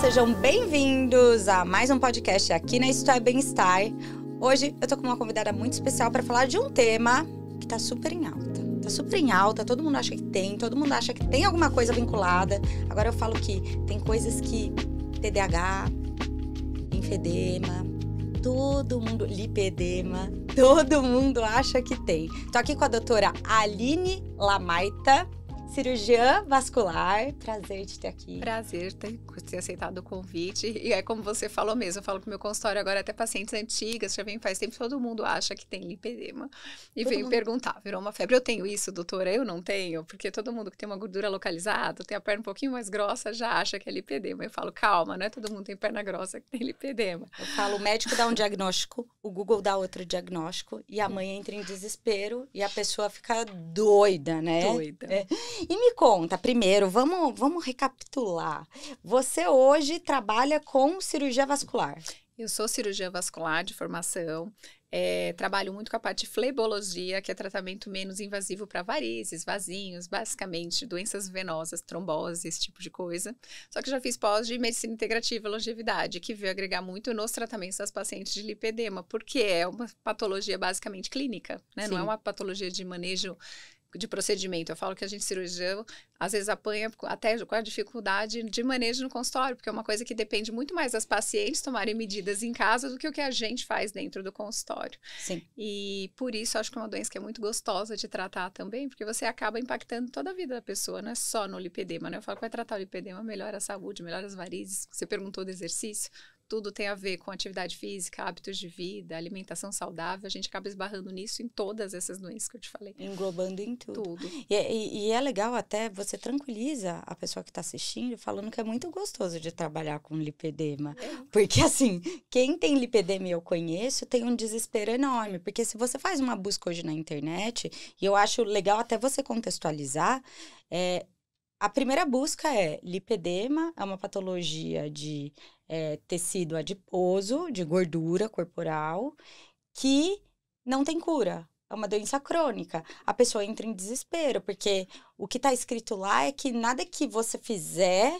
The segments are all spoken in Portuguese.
sejam bem-vindos a mais um podcast aqui na História Bem-Estar. Hoje eu tô com uma convidada muito especial para falar de um tema que tá super em alta. Tá super em alta, todo mundo acha que tem, todo mundo acha que tem alguma coisa vinculada. Agora eu falo que tem coisas que TDAH, linfedema, todo mundo, lipedema, todo mundo acha que tem. Tô aqui com a doutora Aline Lamaita cirurgiã vascular. Prazer de ter aqui. Prazer ter, ter aceitado o convite. E é como você falou mesmo, eu falo pro meu consultório agora, é até pacientes antigas, já vem faz tempo, todo mundo acha que tem lipedema. E todo vem mundo... perguntar, virou uma febre. Eu tenho isso, doutora? Eu não tenho? Porque todo mundo que tem uma gordura localizada, tem a perna um pouquinho mais grossa, já acha que é lipedema. Eu falo, calma, não é todo mundo tem perna grossa que tem lipedema. Eu falo, o médico dá um diagnóstico, o Google dá outro diagnóstico, e a mãe entra em desespero, e a pessoa fica doida, né? Doida. É. E me conta, primeiro, vamos, vamos recapitular. Você hoje trabalha com cirurgia vascular. Eu sou cirurgia vascular de formação, é, trabalho muito com a parte de flebologia, que é tratamento menos invasivo para varizes, vasinhos, basicamente doenças venosas, trombose, esse tipo de coisa. Só que já fiz pós de medicina integrativa e longevidade, que veio agregar muito nos tratamentos das pacientes de lipedema, porque é uma patologia basicamente clínica, né? Não é uma patologia de manejo de procedimento. Eu falo que a gente cirurgião às vezes apanha até com a dificuldade de manejo no consultório, porque é uma coisa que depende muito mais das pacientes tomarem medidas em casa do que o que a gente faz dentro do consultório. Sim. E por isso acho que é uma doença que é muito gostosa de tratar também, porque você acaba impactando toda a vida da pessoa, não é só no lipedema, né? Eu falo que vai tratar o lipedema, melhora a saúde, melhora as varizes. Você perguntou do exercício tudo tem a ver com atividade física, hábitos de vida, alimentação saudável, a gente acaba esbarrando nisso em todas essas doenças que eu te falei. Englobando em tudo. tudo. E, é, e, e é legal até, você tranquiliza a pessoa que está assistindo falando que é muito gostoso de trabalhar com lipedema. É. Porque assim, quem tem lipedema e eu conheço, tem um desespero enorme. Porque se você faz uma busca hoje na internet, e eu acho legal até você contextualizar, é, a primeira busca é lipedema, é uma patologia de é, tecido adiposo, de gordura corporal, que não tem cura. É uma doença crônica. A pessoa entra em desespero, porque o que está escrito lá é que nada que você fizer,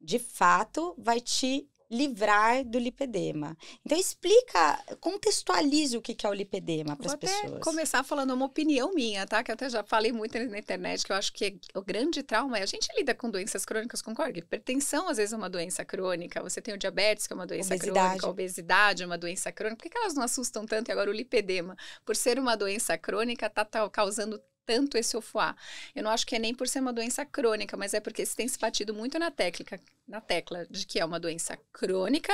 de fato, vai te livrar do lipedema. Então explica, contextualize o que é o lipedema para as pessoas. Vou começar falando uma opinião minha, tá? Que eu até já falei muito na internet que eu acho que o grande trauma é a gente lida com doenças crônicas, concorda? Hipertensão às vezes é uma doença crônica, você tem o diabetes que é uma doença obesidade. crônica, obesidade é uma doença crônica. Por que, elas não assustam tanto e agora o lipedema, por ser uma doença crônica, tá, tá causando tanto esse OFOA. Eu não acho que é nem por ser uma doença crônica, mas é porque se tem se batido muito na técnica, na tecla de que é uma doença crônica,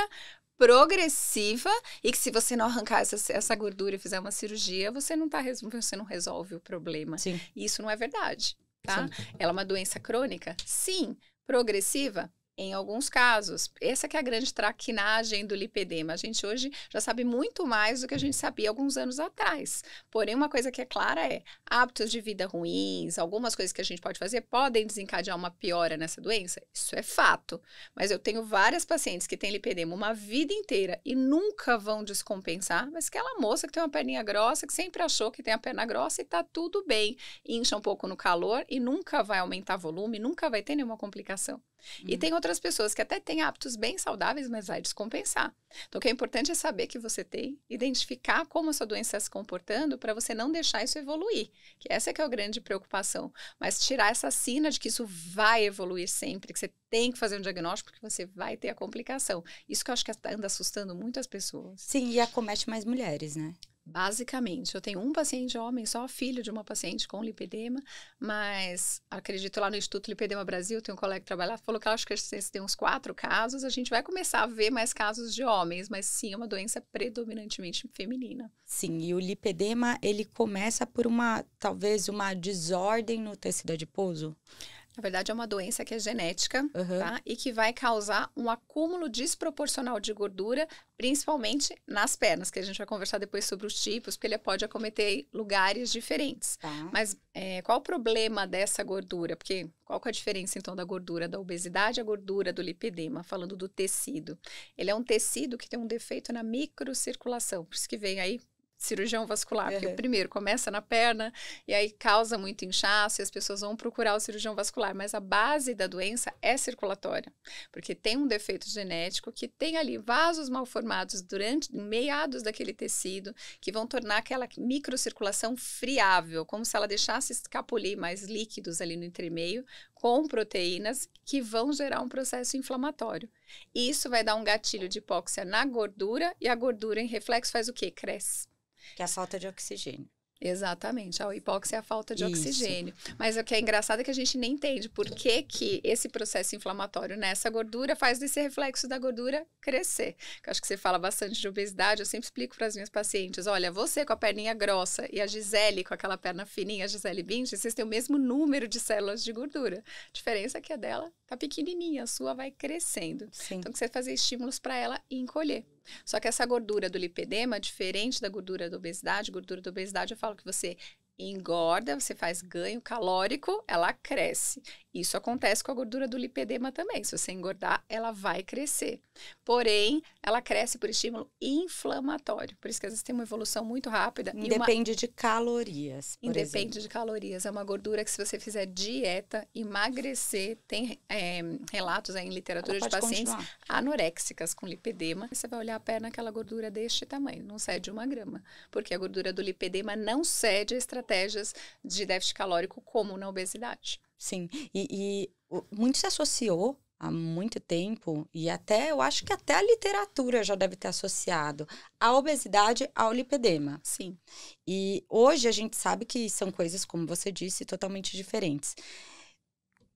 progressiva e que se você não arrancar essa, essa gordura e fizer uma cirurgia, você não tá você não resolve o problema. Sim. E isso não é verdade, tá? Ela é uma doença crônica? Sim. Progressiva? em alguns casos. Essa que é a grande traquinagem do lipedema. A gente hoje já sabe muito mais do que a gente sabia alguns anos atrás. Porém, uma coisa que é clara é hábitos de vida ruins, algumas coisas que a gente pode fazer podem desencadear uma piora nessa doença. Isso é fato. Mas eu tenho várias pacientes que têm lipedema uma vida inteira e nunca vão descompensar, mas aquela moça que tem uma perninha grossa, que sempre achou que tem a perna grossa e tá tudo bem, incha um pouco no calor e nunca vai aumentar volume, nunca vai ter nenhuma complicação. E tem uhum. outras pessoas que até têm hábitos bem saudáveis, mas vai descompensar. Então, o que é importante é saber que você tem, identificar como a sua doença está se comportando para você não deixar isso evoluir. Que essa é que é a grande preocupação. Mas tirar essa sina de que isso vai evoluir sempre, que você tem que fazer um diagnóstico porque você vai ter a complicação. Isso que eu acho que anda assustando muito as pessoas. Sim, e acomete mais mulheres, né? Basicamente, eu tenho um paciente homem só, filho de uma paciente com lipedema, mas acredito lá no Instituto Lipedema Brasil, tem um colega que trabalha lá, falou que acho que tem uns quatro casos, a gente vai começar a ver mais casos de homens, mas sim, é uma doença predominantemente feminina. Sim, e o lipedema, ele começa por uma, talvez, uma desordem no tecido adiposo? Na verdade, é uma doença que é genética uhum. tá? e que vai causar um acúmulo desproporcional de gordura, principalmente nas pernas, que a gente vai conversar depois sobre os tipos, porque ele pode acometer lugares diferentes. Tá. Mas é, qual o problema dessa gordura? Porque qual é a diferença, então, da gordura da obesidade à gordura do lipedema? Falando do tecido. Ele é um tecido que tem um defeito na microcirculação, por isso que vem aí cirurgião vascular, uhum. porque primeiro começa na perna e aí causa muito inchaço e as pessoas vão procurar o cirurgião vascular, mas a base da doença é circulatória, porque tem um defeito genético que tem ali vasos malformados durante meados daquele tecido que vão tornar aquela microcirculação friável, como se ela deixasse escapulir mais líquidos ali no entremeio com proteínas que vão gerar um processo inflamatório. Isso vai dar um gatilho de hipóxia na gordura e a gordura em reflexo faz o que? Cresce. Que é a falta de oxigênio. Exatamente, a hipóxia é a falta de Isso. oxigênio. Mas o que é engraçado é que a gente nem entende por que, que esse processo inflamatório nessa gordura faz desse reflexo da gordura crescer. Eu acho que você fala bastante de obesidade, eu sempre explico para as minhas pacientes: olha, você com a perninha grossa e a Gisele com aquela perna fininha, a Gisele Bündchen, vocês têm o mesmo número de células de gordura. A diferença é que a dela tá pequenininha, a sua vai crescendo. Sim. Então, que você fazer é estímulos para ela encolher. Só que essa gordura do lipedema, diferente da gordura da obesidade, gordura da obesidade eu falo que você engorda, você faz ganho calórico, ela cresce. Isso acontece com a gordura do lipedema também. Se você engordar, ela vai crescer. Porém, ela cresce por estímulo inflamatório. Por isso que às vezes tem uma evolução muito rápida. Depende uma... de calorias. Depende de calorias. É uma gordura que, se você fizer dieta, emagrecer, tem é, relatos aí em literatura ela de pacientes continuar. anoréxicas com lipedema. Você vai olhar a perna, aquela gordura deste tamanho, não cede uma grama. Porque a gordura do lipedema não cede a estratégias de déficit calórico, como na obesidade. Sim. E, e muito se associou há muito tempo, e até eu acho que até a literatura já deve ter associado a obesidade ao lipedema. Sim. E hoje a gente sabe que são coisas, como você disse, totalmente diferentes.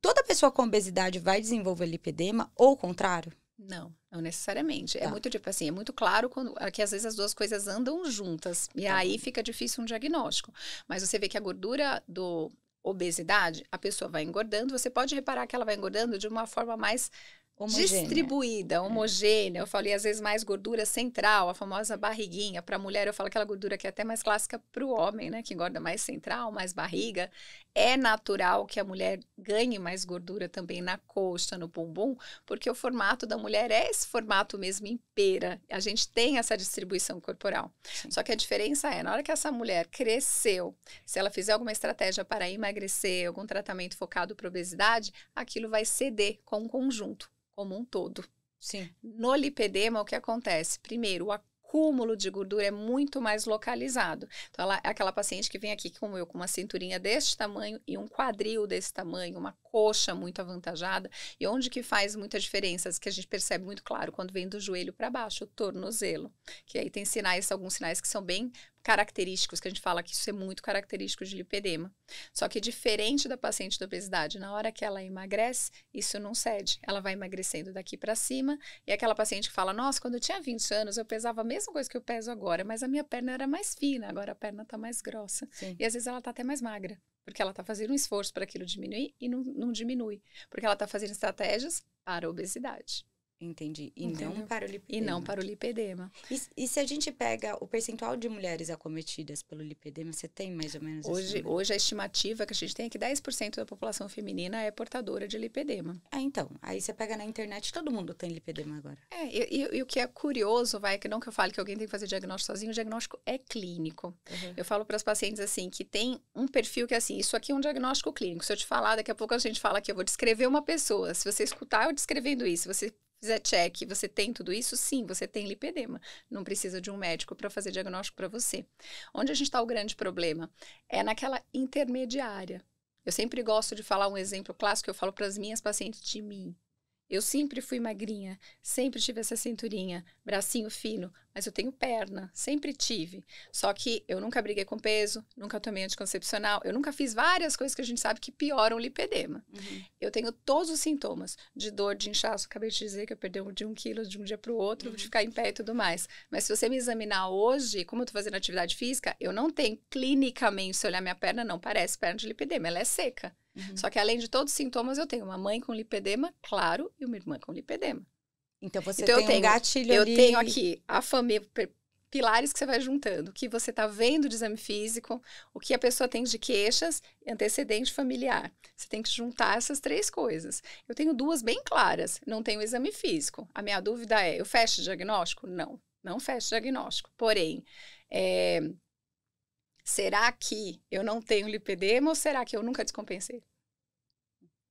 Toda pessoa com obesidade vai desenvolver lipedema ou o contrário? Não, não necessariamente. É tá. É muito tipo assim, é muito claro quando, é que às vezes as duas coisas andam juntas e tá. aí fica difícil um diagnóstico. Mas você vê que a gordura do obesidade, a pessoa vai engordando. Você pode reparar que ela vai engordando de uma forma mais Homogênea. distribuída, é. homogênea. Eu falei, às vezes, mais gordura central, a famosa barriguinha. Para a mulher, eu falo aquela é gordura que é até mais clássica para o homem, né? Que engorda mais central, mais barriga é natural que a mulher ganhe mais gordura também na coxa, no bumbum, porque o formato da mulher é esse formato mesmo em pera. A gente tem essa distribuição corporal. Sim. Só que a diferença é, na hora que essa mulher cresceu, se ela fizer alguma estratégia para emagrecer, algum tratamento focado para obesidade, aquilo vai ceder com o um conjunto, como um todo. Sim. No lipedema, o que acontece? Primeiro, o acúmulo de gordura é muito mais localizado. Então, ela, aquela paciente que vem aqui, como eu, com uma cinturinha deste tamanho e um quadril desse tamanho, uma coxa muito avantajada, e onde que faz muita diferença, que a gente percebe muito claro quando vem do joelho para baixo, o tornozelo, que aí tem sinais, alguns sinais que são bem característicos, que a gente fala que isso é muito característico de lipedema. Só que diferente da paciente da obesidade, na hora que ela emagrece, isso não cede. Ela vai emagrecendo daqui para cima. E é aquela paciente que fala: Nossa, quando eu tinha 20 anos, eu pesava a mesma coisa que eu peso agora, mas a minha perna era mais fina, agora a perna está mais grossa. Sim. E às vezes ela está até mais magra porque ela está fazendo um esforço para aquilo diminuir e não, não diminui, porque ela está fazendo estratégias para a obesidade. Entendi. E Entendeu? não para o lipedema. E não para o lipedema. E, e, se a gente pega o percentual de mulheres acometidas pelo lipedema, você tem mais ou menos Hoje, hoje a estimativa que a gente tem é que 10% da população feminina é portadora de lipedema. Ah, então. Aí você pega na internet, todo mundo tem lipedema agora. É, e, e, e o que é curioso, vai, é que não que eu fale que alguém tem que fazer diagnóstico sozinho, o diagnóstico é clínico. Uhum. Eu falo para as pacientes assim, que tem um perfil que é assim, isso aqui é um diagnóstico clínico. Se eu te falar, daqui a pouco a gente fala que eu vou descrever uma pessoa. Se você escutar eu descrevendo isso, você fizer check, você tem tudo isso? Sim, você tem lipedema. Não precisa de um médico para fazer diagnóstico para você. Onde a gente está o grande problema? É naquela intermediária. Eu sempre gosto de falar um exemplo clássico que eu falo para as minhas pacientes de mim. Eu sempre fui magrinha, sempre tive essa cinturinha, bracinho fino, mas eu tenho perna, sempre tive. Só que eu nunca briguei com peso, nunca tomei anticoncepcional, eu nunca fiz várias coisas que a gente sabe que pioram o lipedema. Uhum. Eu tenho todos os sintomas de dor, de inchaço, acabei de dizer que eu perdi de um quilo de um dia para o outro, uhum. de ficar em pé e tudo mais. Mas se você me examinar hoje, como eu estou fazendo atividade física, eu não tenho clinicamente, se olhar minha perna, não parece perna de lipedema, ela é seca. Uhum. Só que além de todos os sintomas, eu tenho uma mãe com lipedema, claro, e uma irmã com lipedema. Então você então, tem eu tenho, um gatilho eu ali. Eu tenho aqui a família, pilares que você vai juntando, o que você está vendo de exame físico, o que a pessoa tem de queixas, antecedente familiar. Você tem que juntar essas três coisas. Eu tenho duas bem claras, não tenho exame físico. A minha dúvida é, eu fecho o diagnóstico? Não, não fecho o diagnóstico. Porém, é, será que eu não tenho lipedema ou será que eu nunca descompensei?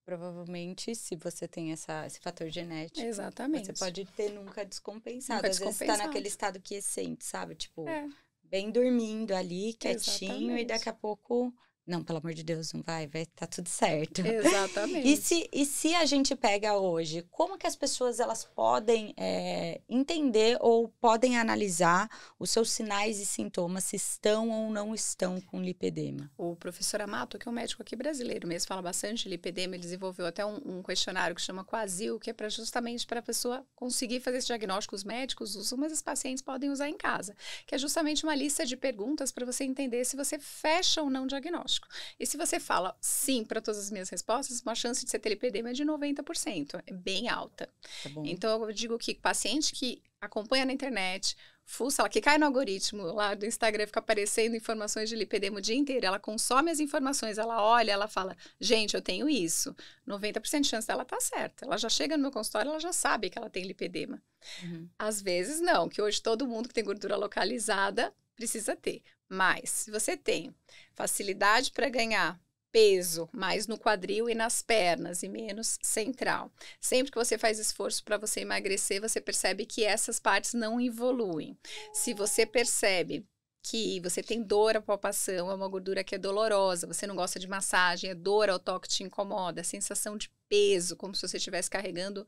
Provavelmente, se você tem essa, esse fator genético, Exatamente. você pode ter nunca descompensado. Nunca Às vezes está naquele estado que sente, sabe? Tipo, é. bem dormindo ali, quietinho, Exatamente. e daqui a pouco não, pelo amor de Deus, não vai, vai tá tudo certo. Exatamente. E se, e se a gente pega hoje, como que as pessoas elas podem é, entender ou podem analisar os seus sinais e sintomas, se estão ou não estão com lipedema? O professor Amato, que é um médico aqui brasileiro mesmo, fala bastante de lipedema, ele desenvolveu até um, um questionário que chama Quasil, que é justamente para a pessoa conseguir fazer esse diagnóstico, os médicos usam, mas os pacientes podem usar em casa, que é justamente uma lista de perguntas para você entender se você fecha ou não o diagnóstico diagnóstico. E se você fala sim para todas as minhas respostas, uma chance de ser lipedema é de 90%, é bem alta. Tá então, eu digo que paciente que acompanha na internet, fuça lá, que cai no algoritmo lá do Instagram, fica aparecendo informações de lipedema o dia inteiro, ela consome as informações, ela olha, ela fala, gente, eu tenho isso. 90% de chance dela tá certa. Ela já chega no meu consultório, ela já sabe que ela tem lipedema. Uhum. Às vezes não, que hoje todo mundo que tem gordura localizada precisa ter. Mas se você tem facilidade para ganhar peso, mais no quadril e nas pernas e menos central. Sempre que você faz esforço para você emagrecer, você percebe que essas partes não evoluem. Se você percebe que você tem dor à palpação, é uma gordura que é dolorosa, você não gosta de massagem, é dor ao toque te incomoda, a é sensação de peso, como se você estivesse carregando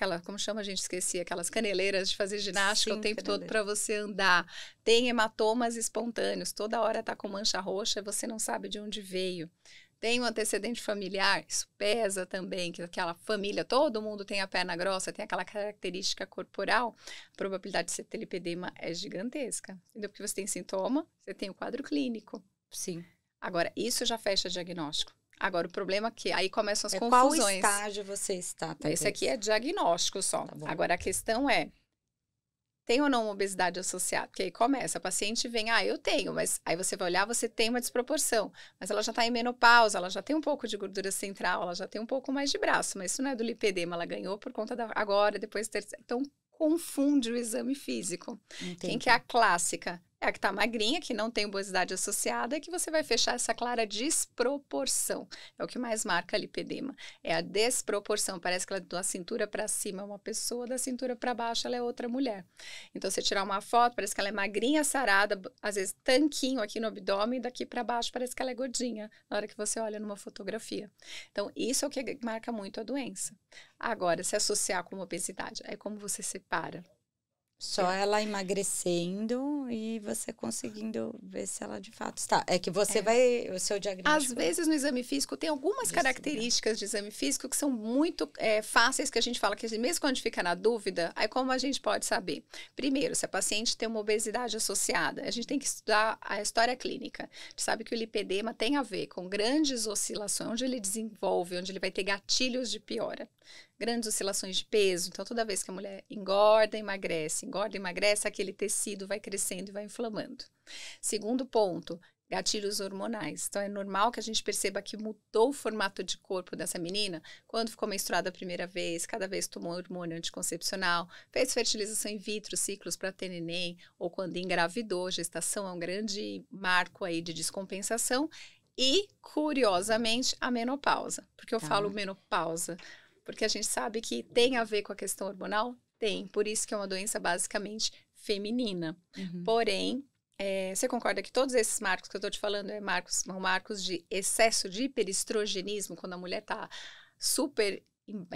aquela, como chama a gente, esqueci, aquelas caneleiras de fazer ginástica Sim, o tempo caneleira. todo para você andar. Tem hematomas espontâneos, toda hora tá com mancha roxa, você não sabe de onde veio. Tem um antecedente familiar, isso pesa também, que aquela família, todo mundo tem a perna grossa, tem aquela característica corporal, a probabilidade de ser telipedema é gigantesca. Porque você tem sintoma, você tem o quadro clínico. Sim. Agora, isso já fecha diagnóstico. Agora, o problema é que aí começam as é confusões. Qual estágio você está? Talvez. Esse aqui é diagnóstico só. Tá Agora, a questão é, tem ou não obesidade associada? Porque aí começa, a paciente vem, ah, eu tenho, mas aí você vai olhar, você tem uma desproporção, mas ela já está em menopausa, ela já tem um pouco de gordura central, ela já tem um pouco mais de braço, mas isso não é do lipedema, ela ganhou por conta da agora, depois ter... Então, confunde o exame físico. Entendi. Quem que é a clássica? é a que está magrinha, que não tem obesidade associada, é que você vai fechar essa clara desproporção. É o que mais marca a lipedema. É a desproporção. Parece que ela é da cintura para cima é uma pessoa, da cintura para baixo ela é outra mulher. Então, você tirar uma foto, parece que ela é magrinha, sarada, às vezes tanquinho aqui no abdômen, e daqui para baixo parece que ela é gordinha, na hora que você olha numa fotografia. Então, isso é o que marca muito a doença. Agora, se associar com obesidade, é como você separa só é. ela emagrecendo e você conseguindo ver se ela de fato está. É que você é. vai. O seu diagnóstico. Às vezes no exame físico tem algumas é. características de exame físico que são muito é, fáceis, que a gente fala que mesmo quando a gente fica na dúvida, aí como a gente pode saber? Primeiro, se a paciente tem uma obesidade associada, a gente tem que estudar a história clínica. A gente sabe que o lipedema tem a ver com grandes oscilações, onde ele desenvolve, onde ele vai ter gatilhos de piora grandes oscilações de peso. Então, toda vez que a mulher engorda, emagrece, engorda, emagrece, aquele tecido vai crescendo e vai inflamando. Segundo ponto, gatilhos hormonais. Então, é normal que a gente perceba que mudou o formato de corpo dessa menina quando ficou menstruada a primeira vez, cada vez tomou hormônio anticoncepcional, fez fertilização in vitro, ciclos para ter neném, ou quando engravidou, gestação é um grande marco aí de descompensação e, curiosamente, a menopausa. Porque eu tá. falo menopausa, porque a gente sabe que tem a ver com a questão hormonal? Tem. Por isso que é uma doença basicamente feminina. Uhum. Porém, é, você concorda que todos esses marcos que eu estou te falando é marcos, são marcos de excesso de hiperestrogenismo, quando a mulher está super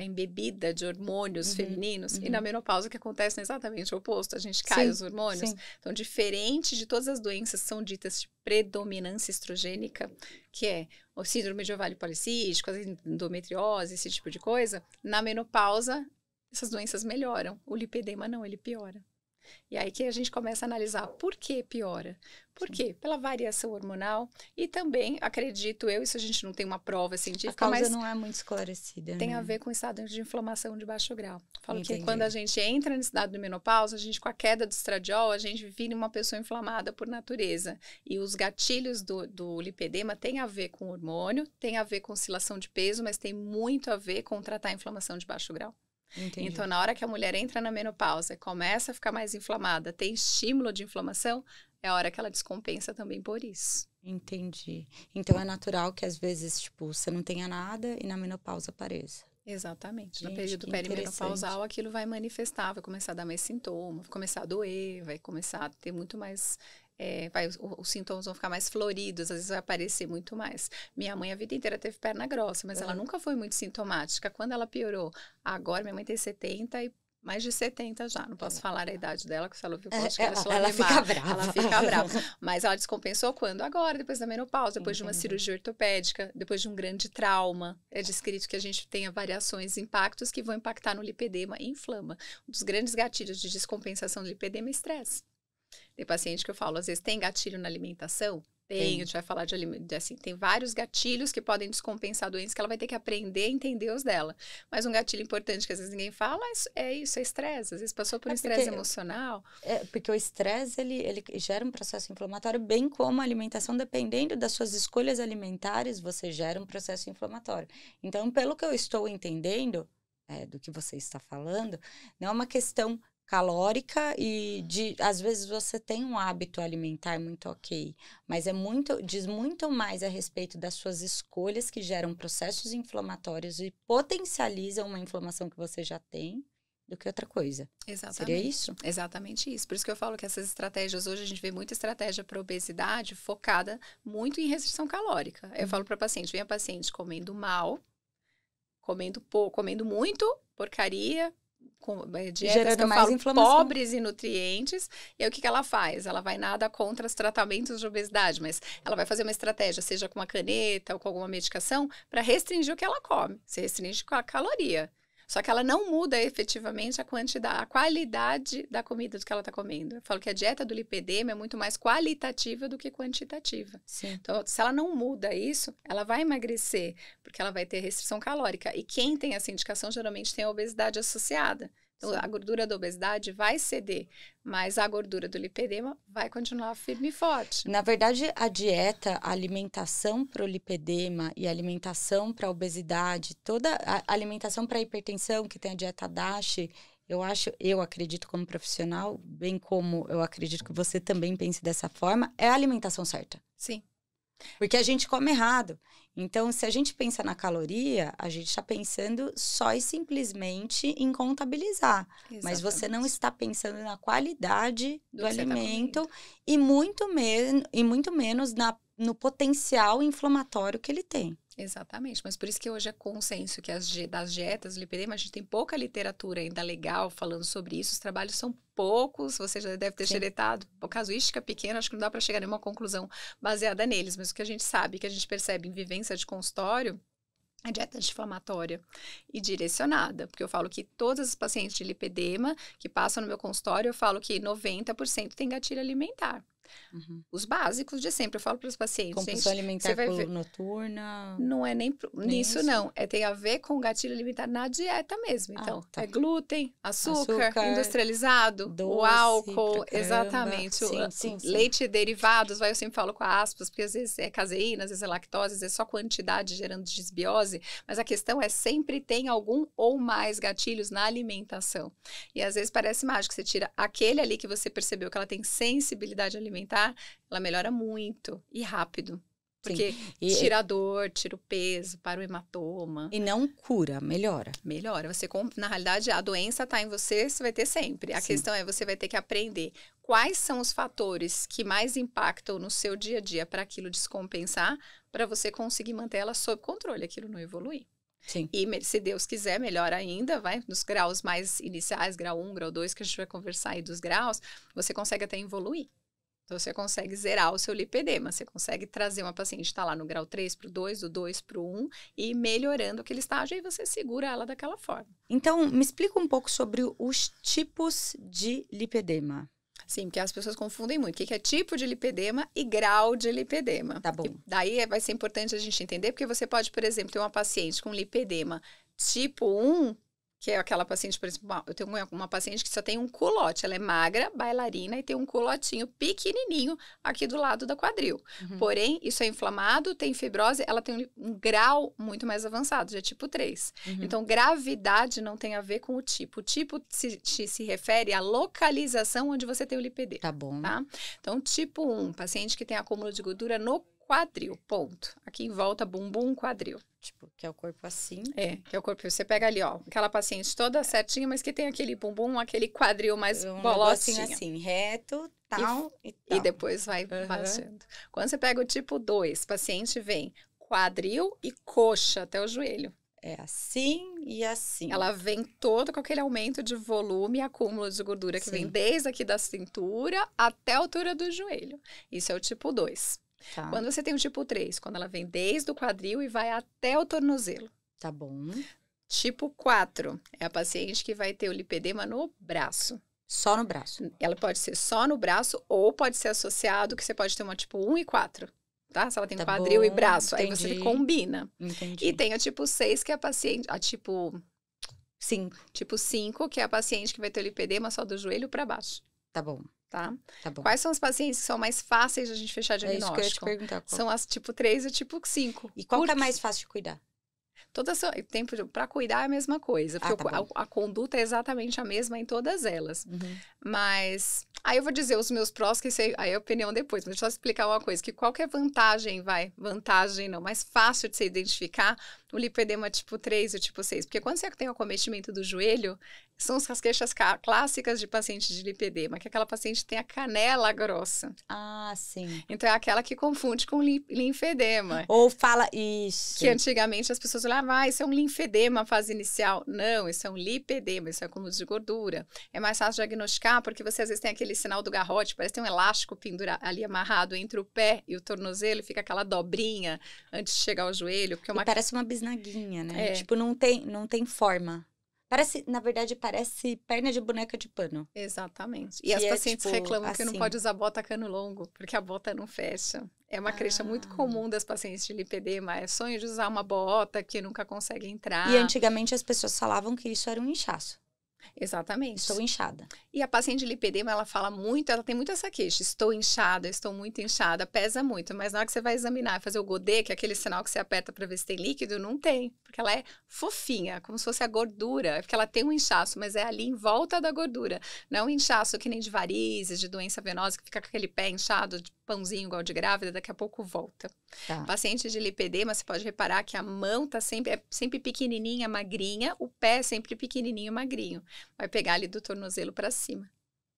embebida de hormônios uhum, femininos uhum. e na menopausa que acontece exatamente o oposto, a gente cai sim, os hormônios. Sim. Então, diferente de todas as doenças são ditas de predominância estrogênica, que é o síndrome de ovário policístico, as endometriose, esse tipo de coisa, na menopausa essas doenças melhoram. O lipedema não, ele piora. E aí que a gente começa a analisar por que piora. Por Sim. quê? Pela variação hormonal e também, acredito eu, isso a gente não tem uma prova científica, a causa mas não é muito esclarecida. Tem né? a ver com o estado de inflamação de baixo grau. Falo Entendi. que quando a gente entra no estado de menopausa, a gente com a queda do estradiol, a gente vira uma pessoa inflamada por natureza. E os gatilhos do, do lipedema tem a ver com hormônio, tem a ver com oscilação de peso, mas tem muito a ver com tratar a inflamação de baixo grau. Entendi. Então, na hora que a mulher entra na menopausa, começa a ficar mais inflamada, tem estímulo de inflamação, é a hora que ela descompensa também por isso. Entendi. Então é natural que às vezes, tipo, você não tenha nada e na menopausa apareça. Exatamente. Gente, no período perimenopausal, aquilo vai manifestar, vai começar a dar mais sintoma, vai começar a doer, vai começar a ter muito mais é, vai, os, os, sintomas vão ficar mais floridos, às vezes vai aparecer muito mais. Minha mãe a vida inteira teve perna grossa, mas uhum. ela nunca foi muito sintomática. Quando ela piorou, agora minha mãe tem 70 e mais de 70 já, não posso falar a idade dela, que é, se é, ela ouvir o podcast, ela, ela, fica brava. Ela fica brava. Mas ela descompensou quando? Agora, depois da menopausa, depois Entendi. de uma cirurgia ortopédica, depois de um grande trauma. É descrito que a gente tenha variações, impactos que vão impactar no lipedema e inflama. Um dos grandes gatilhos de descompensação do lipedema é estresse. Tem paciente que eu falo, às vezes tem gatilho na alimentação? Tem, a gente vai falar de, assim, tem vários gatilhos que podem descompensar doenças que ela vai ter que aprender a entender os dela. Mas um gatilho importante que às vezes ninguém fala é isso, é, é estresse. Às vezes passou por é um estresse emocional. É, porque o estresse, ele, ele gera um processo inflamatório, bem como a alimentação, dependendo das suas escolhas alimentares, você gera um processo inflamatório. Então, pelo que eu estou entendendo, é, do que você está falando, não é uma questão calórica e de às vezes você tem um hábito alimentar muito ok, mas é muito diz muito mais a respeito das suas escolhas que geram processos inflamatórios e potencializam uma inflamação que você já tem do que outra coisa. Exatamente. Seria isso? Exatamente isso. Por isso que eu falo que essas estratégias hoje a gente vê muita estratégia para obesidade focada muito em restrição calórica. Eu uhum. falo para paciente, vem a paciente comendo mal, comendo pouco, comendo muito porcaria, com, é, dietas é mais inflamação. pobres em nutrientes. E aí o que, que ela faz? Ela vai nada contra os tratamentos de obesidade, mas ela vai fazer uma estratégia, seja com uma caneta ou com alguma medicação, para restringir o que ela come. Se restringe com a caloria. Só que ela não muda efetivamente a quantidade, a qualidade da comida do que ela está comendo. Eu falo que a dieta do lipedema é muito mais qualitativa do que quantitativa. Sim. Então, se ela não muda isso, ela vai emagrecer, porque ela vai ter restrição calórica. E quem tem essa indicação geralmente tem a obesidade associada. Então, Sim. A gordura da obesidade vai ceder, mas a gordura do lipedema vai continuar firme e forte. Na verdade, a dieta, a alimentação para o lipedema e a alimentação para a obesidade, toda a alimentação para a hipertensão, que tem a dieta DASH, eu acho, eu acredito como profissional, bem como eu acredito que você também pense dessa forma, é a alimentação certa. Sim. Porque a gente come errado. Então, se a gente pensa na caloria, a gente está pensando só e simplesmente em contabilizar. Exatamente. Mas você não está pensando na qualidade do, do tá alimento e muito, e muito menos na, no potencial inflamatório que ele tem. Exatamente, mas por isso que hoje é consenso que as das dietas, do lipedema, a gente tem pouca literatura ainda legal falando sobre isso, os trabalhos são poucos, você já deve ter Sim. xeretado, por casuística pequena, acho que não dá para chegar a nenhuma conclusão baseada neles, mas o que a gente sabe, que a gente percebe em vivência de consultório, a é dieta anti-inflamatória e direcionada, porque eu falo que todas as pacientes de lipedema que passam no meu consultório, eu falo que 90% tem gatilho alimentar. Uhum. Os básicos de sempre. Eu falo para os pacientes. Compulsão alimentar você ver... noturna. Não é nem, nem nisso, isso. não. É, tem a ver com gatilho alimentar na dieta mesmo. Ah, então, ah, tá. é glúten, açúcar, açúcar industrializado, doce, o álcool, exatamente. Sim, o, sim, sim. Leite derivados, vai, eu sempre falo com aspas, porque às vezes é caseína, às vezes é lactose, às vezes é só quantidade gerando disbiose. Mas a questão é sempre tem algum ou mais gatilhos na alimentação. E às vezes parece mágico. Você tira aquele ali que você percebeu que ela tem sensibilidade alimentar alimentar, ela melhora muito e rápido. Porque e, tira a dor, tira o peso, para o hematoma. E não cura, melhora. Melhora. Você, na realidade, a doença está em você, você vai ter sempre. A Sim. questão é, você vai ter que aprender quais são os fatores que mais impactam no seu dia a dia para aquilo descompensar, para você conseguir manter ela sob controle, aquilo não evoluir. Sim. E se Deus quiser, melhor ainda, vai nos graus mais iniciais, grau 1, grau 2, que a gente vai conversar aí dos graus, você consegue até evoluir. Então, você consegue zerar o seu lipedema, você consegue trazer uma paciente que está lá no grau 3 para o 2, do 2 para o 1, e melhorando aquele estágio, aí você segura ela daquela forma. Então, me explica um pouco sobre os tipos de lipedema. Sim, porque as pessoas confundem muito o que é tipo de lipedema e grau de lipedema. Tá bom. E daí é, vai ser importante a gente entender, porque você pode, por exemplo, ter uma paciente com lipedema tipo 1, que é aquela paciente, por exemplo, eu tenho uma paciente que só tem um culote, ela é magra, bailarina e tem um culotinho pequenininho aqui do lado da quadril. Uhum. Porém, isso é inflamado, tem fibrose, ela tem um grau muito mais avançado, já é tipo 3. Uhum. Então, gravidade não tem a ver com o tipo. O tipo se, se refere à localização onde você tem o LPD. Tá bom. Tá? Então, tipo 1, paciente que tem acúmulo de gordura no quadril, ponto. Aqui em volta, bumbum, quadril. Tipo, que é o corpo assim. É, que é o corpo. Você pega ali, ó, aquela paciente toda certinha, mas que tem aquele bumbum, aquele quadril mais um bolotinho. assim, reto, tal e, e tal. E depois vai uhum. baixando. Quando você pega o tipo 2, paciente vem quadril e coxa até o joelho. É assim e assim. Ela vem toda com aquele aumento de volume e acúmulo de gordura que Sim. vem desde aqui da cintura até a altura do joelho. Isso é o tipo 2. Tá. Quando você tem o tipo 3, quando ela vem desde o quadril e vai até o tornozelo. Tá bom. Tipo 4 é a paciente que vai ter o lipedema no braço. Só no braço. Ela pode ser só no braço ou pode ser associado que você pode ter uma tipo 1 e 4. Tá? Se ela tem tá quadril bom, e braço, entendi. aí você combina. Entendi. E tem a tipo 6, que é a paciente, a tipo 5. Tipo 5, que é a paciente que vai ter o lipedema só do joelho para baixo. Tá bom. Tá? tá bom. Quais são os pacientes que são mais fáceis de a gente fechar diagnóstico? É isso que eu ia te perguntar. Qual? São as tipo 3 e tipo 5. E qual Por... que é mais fácil de cuidar? Todas são, tempo para cuidar é a mesma coisa, ah, tá a, a, conduta é exatamente a mesma em todas elas. Uhum. Mas aí eu vou dizer os meus prós, que sei, aí é a opinião depois, mas deixa eu só explicar uma coisa, que qualquer vantagem vai, vantagem não, mais fácil de se identificar o lipedema tipo 3 e o tipo 6. Porque quando você tem o acometimento do joelho, são as queixas clássicas de paciente de lipedema, que aquela paciente tem a canela grossa. Ah, sim. Então é aquela que confunde com linfedema. Ou fala isso. Que antigamente as pessoas olhavam, ah, isso é um linfedema fase inicial. Não, isso é um lipedema, isso é acúmulo de gordura. É mais fácil diagnosticar porque você às vezes tem aquele sinal do garrote, parece que tem um elástico pendurado ali amarrado entre o pé e o tornozelo, e fica aquela dobrinha antes de chegar ao joelho, porque é parece uma bisnaga guinha, né? É. Tipo, não tem, não tem forma. Parece, na verdade, parece perna de boneca de pano. Exatamente. E as é, pacientes tipo, reclamam assim. que não assim. pode usar bota cano longo, porque a bota não fecha. É uma ah. muito comum das pacientes de lipedema, é sonho de usar uma bota que nunca consegue entrar. E antigamente as pessoas falavam que isso era um inchaço. Exatamente. Estou inchada. E a paciente de lipedema, ela fala muito, ela tem muito essa queixa. Estou inchada, estou muito inchada, pesa muito. Mas na hora que você vai examinar, fazer o godê, que é aquele sinal que você aperta para ver se tem líquido, não tem. Porque ela é fofinha, como se fosse a gordura. É porque ela tem um inchaço, mas é ali em volta da gordura. Não é um inchaço que nem de varizes, de doença venosa, que fica com aquele pé inchado, de pãozinho igual de grávida, daqui a pouco volta. Tá. Paciente de lipedema, você pode reparar que a mão tá sempre, é sempre pequenininha, magrinha, o pé é sempre pequenininho, magrinho. Vai pegar ali do tornozelo para cima.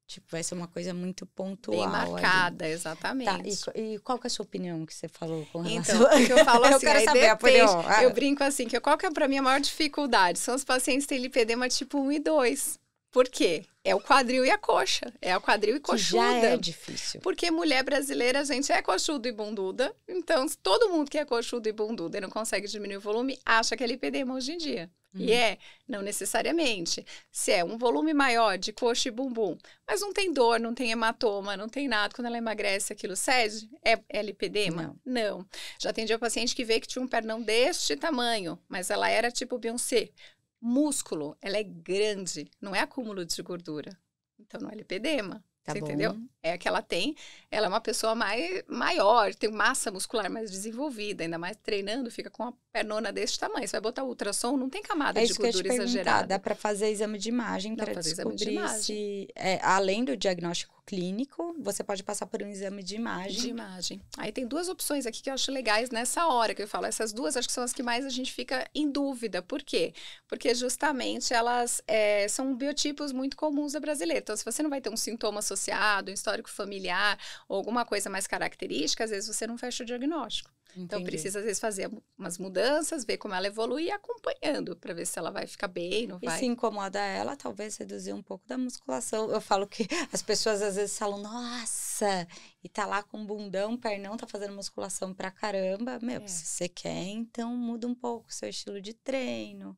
Tipo, vai ser uma coisa muito pontual. Bem marcada, ali. exatamente. Tá, e, e, qual que é a sua opinião que você falou com relação... Então, que eu falo assim, eu quero saber depende, a Eu brinco assim, que qual que é para mim a maior dificuldade? São os pacientes que têm lipedema tipo 1 e 2. Por quê? É o quadril e a coxa. É o quadril e coxuda. Que já é difícil. Porque mulher brasileira, a gente é coxuda e bunduda. Então, todo mundo que é coxuda e bunduda e não consegue diminuir o volume, acha que é lipedema hoje em dia. E hum. é, não necessariamente. Se é um volume maior de coxa e bumbum, mas não tem dor, não tem hematoma, não tem nada, quando ela emagrece aquilo cede, é, é lipedema? Não. não. Já atendi o paciente que vê que tinha um pernão deste tamanho, mas ela era tipo Beyoncé, músculo, ela é grande, não é acúmulo de gordura. Então não é lipedema, tá você bom. entendeu? é que ela tem, ela é uma pessoa mais, maior, tem massa muscular mais desenvolvida, ainda mais treinando, fica com a pernona desse tamanho. Você vai botar ultrassom, não tem camada é de gordura exagerada. Dá para fazer exame de imagem para descobrir de imagem. se, é, além do diagnóstico clínico, você pode passar por um exame de imagem. De imagem. Aí tem duas opções aqui que eu acho legais nessa hora que eu falo. Essas duas acho que são as que mais a gente fica em dúvida. Por quê? Porque justamente elas é, são biotipos muito comuns da brasileira. Então, se você não vai ter um sintoma associado, um histórico familiar ou alguma coisa mais característica, às vezes você não fecha o diagnóstico. Então, Entendi. Então precisa às vezes fazer umas mudanças, ver como ela evolui e acompanhando para ver se ela vai ficar bem, não e vai. E se incomoda ela, talvez reduzir um pouco da musculação. Eu falo que as pessoas às vezes falam: "Nossa, e tá lá com bundão, pernão, tá fazendo musculação pra caramba". Meu, é. se você quer, então muda um pouco o seu estilo de treino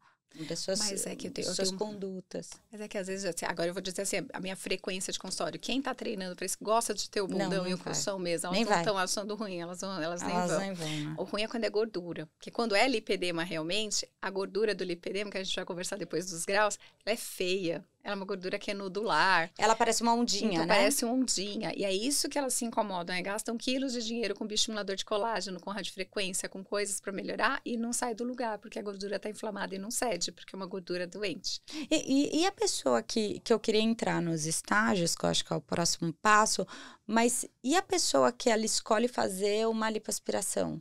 das suas, mas é que eu tenho, suas eu tenho, condutas. Mas é que às vezes, assim, agora eu vou dizer assim, a minha frequência de consultório, quem tá treinando para isso, gosta de ter o bundão não, não e o colchão mesmo, elas nem não estão achando ruim, elas, vão, elas, elas nem vão. Nem né? O ruim é quando é gordura, porque quando é lipedema realmente, a gordura do lipedema, que a gente vai conversar depois dos graus, ela é feia. Ela é uma gordura que é nodular. Ela parece uma ondinha, então, né? Parece uma ondinha. E é isso que elas se incomodam, né? Gastam quilos de dinheiro com bioestimulador de colágeno, com radiofrequência, com coisas para melhorar e não sai do lugar, porque a gordura está inflamada e não cede, porque é uma gordura doente. E, e, e, a pessoa que, que eu queria entrar nos estágios, que eu acho que é o próximo passo, mas e a pessoa que ela escolhe fazer uma lipoaspiração?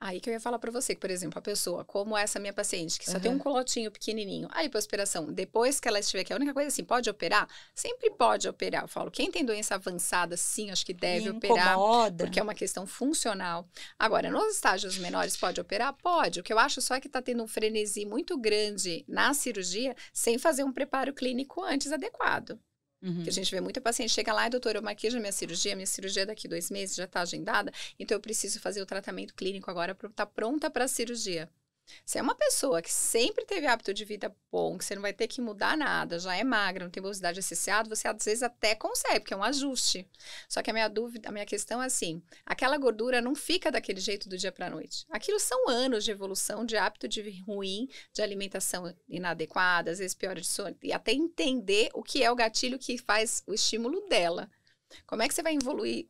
Aí que eu ia falar para você, que, por exemplo, a pessoa, como essa minha paciente, que só uhum. tem um colotinho pequenininho, a hipoaspiração, depois que ela estiver aqui, é a única coisa assim, pode operar? Sempre pode operar. Eu falo, quem tem doença avançada, sim, acho que deve operar. Incomoda. Porque é uma questão funcional. Agora, nos estágios menores, pode operar? Pode. O que eu acho só é que está tendo um frenesi muito grande na cirurgia, sem fazer um preparo clínico antes adequado. Uhum. Que a gente vê muita paciente, chega lá e, doutor, eu marquei já minha cirurgia, minha cirurgia daqui dois meses já está agendada, então eu preciso fazer o tratamento clínico agora para estar tá pronta para a cirurgia. Se é uma pessoa que sempre teve hábito de vida bom, que você não vai ter que mudar nada, já é magra, não tem obesidade associada, é você às vezes até consegue, porque é um ajuste. Só que a minha dúvida, a minha questão é assim: aquela gordura não fica daquele jeito do dia para noite. Aquilo são anos de evolução de hábito de ruim, de alimentação inadequada, às vezes pior de sono, e até entender o que é o gatilho que faz o estímulo dela. Como é que você vai evoluir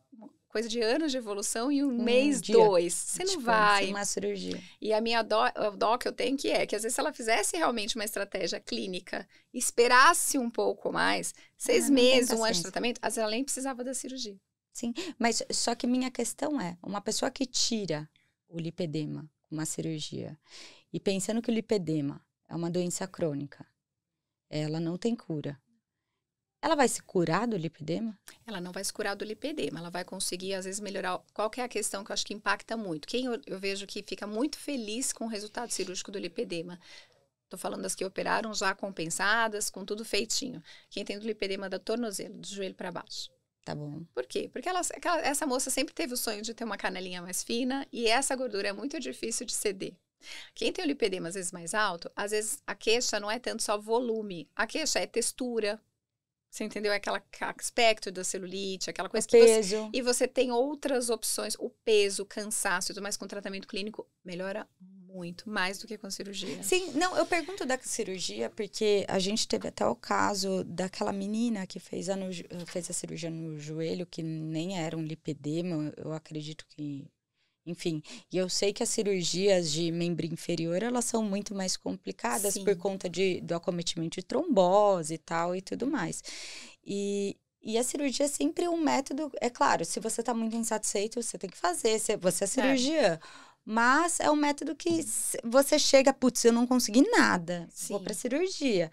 coisa de anos de evolução e um, um mês, dia. dois. Você tipo, não vai. Uma cirurgia. E a minha dó, a dó que eu tenho que é que às vezes se ela fizesse realmente uma estratégia clínica, esperasse um pouco mais, seis ah, meses, um ano de tratamento, às vezes ela nem precisava da cirurgia. Sim, mas só que minha questão é, uma pessoa que tira o lipedema com uma cirurgia e pensando que o lipedema é uma doença crônica, ela não tem cura. Ela vai se curar do lipedema? Ela não vai se curar do lipedema, ela vai conseguir, às vezes, melhorar. Qual é a questão que eu acho que impacta muito? Quem eu, eu vejo que fica muito feliz com o resultado cirúrgico do lipedema? Estou falando das que operaram já compensadas, com tudo feitinho. Quem tem do lipedema da tornozelo, do joelho para baixo. Tá bom. Por quê? Porque ela, aquela, essa moça sempre teve o sonho de ter uma canelinha mais fina e essa gordura é muito difícil de ceder. Quem tem o lipedema às vezes mais alto, às vezes a queixa não é tanto só volume, a queixa é textura, você entendeu? É aquela aspecto da celulite, aquela coisa o que peso. Você, e você tem outras opções, o peso, o cansaço e tudo mais com tratamento clínico melhora muito, mais do que com cirurgia. Sim, não, eu pergunto da cirurgia porque a gente teve até o caso daquela menina que fez a, no, fez a cirurgia no joelho, que nem era um lipedema, eu acredito que enfim, e eu sei que as cirurgias de membro inferior, elas são muito mais complicadas Sim. por conta de, do acometimento de trombose e tal e tudo mais. E, e a cirurgia é sempre um método, é claro, se você está muito insatisfeito, você tem que fazer, você é, é cirurgiã. Mas é um método que você chega, putz, eu não consegui nada, Sim. vou para cirurgia.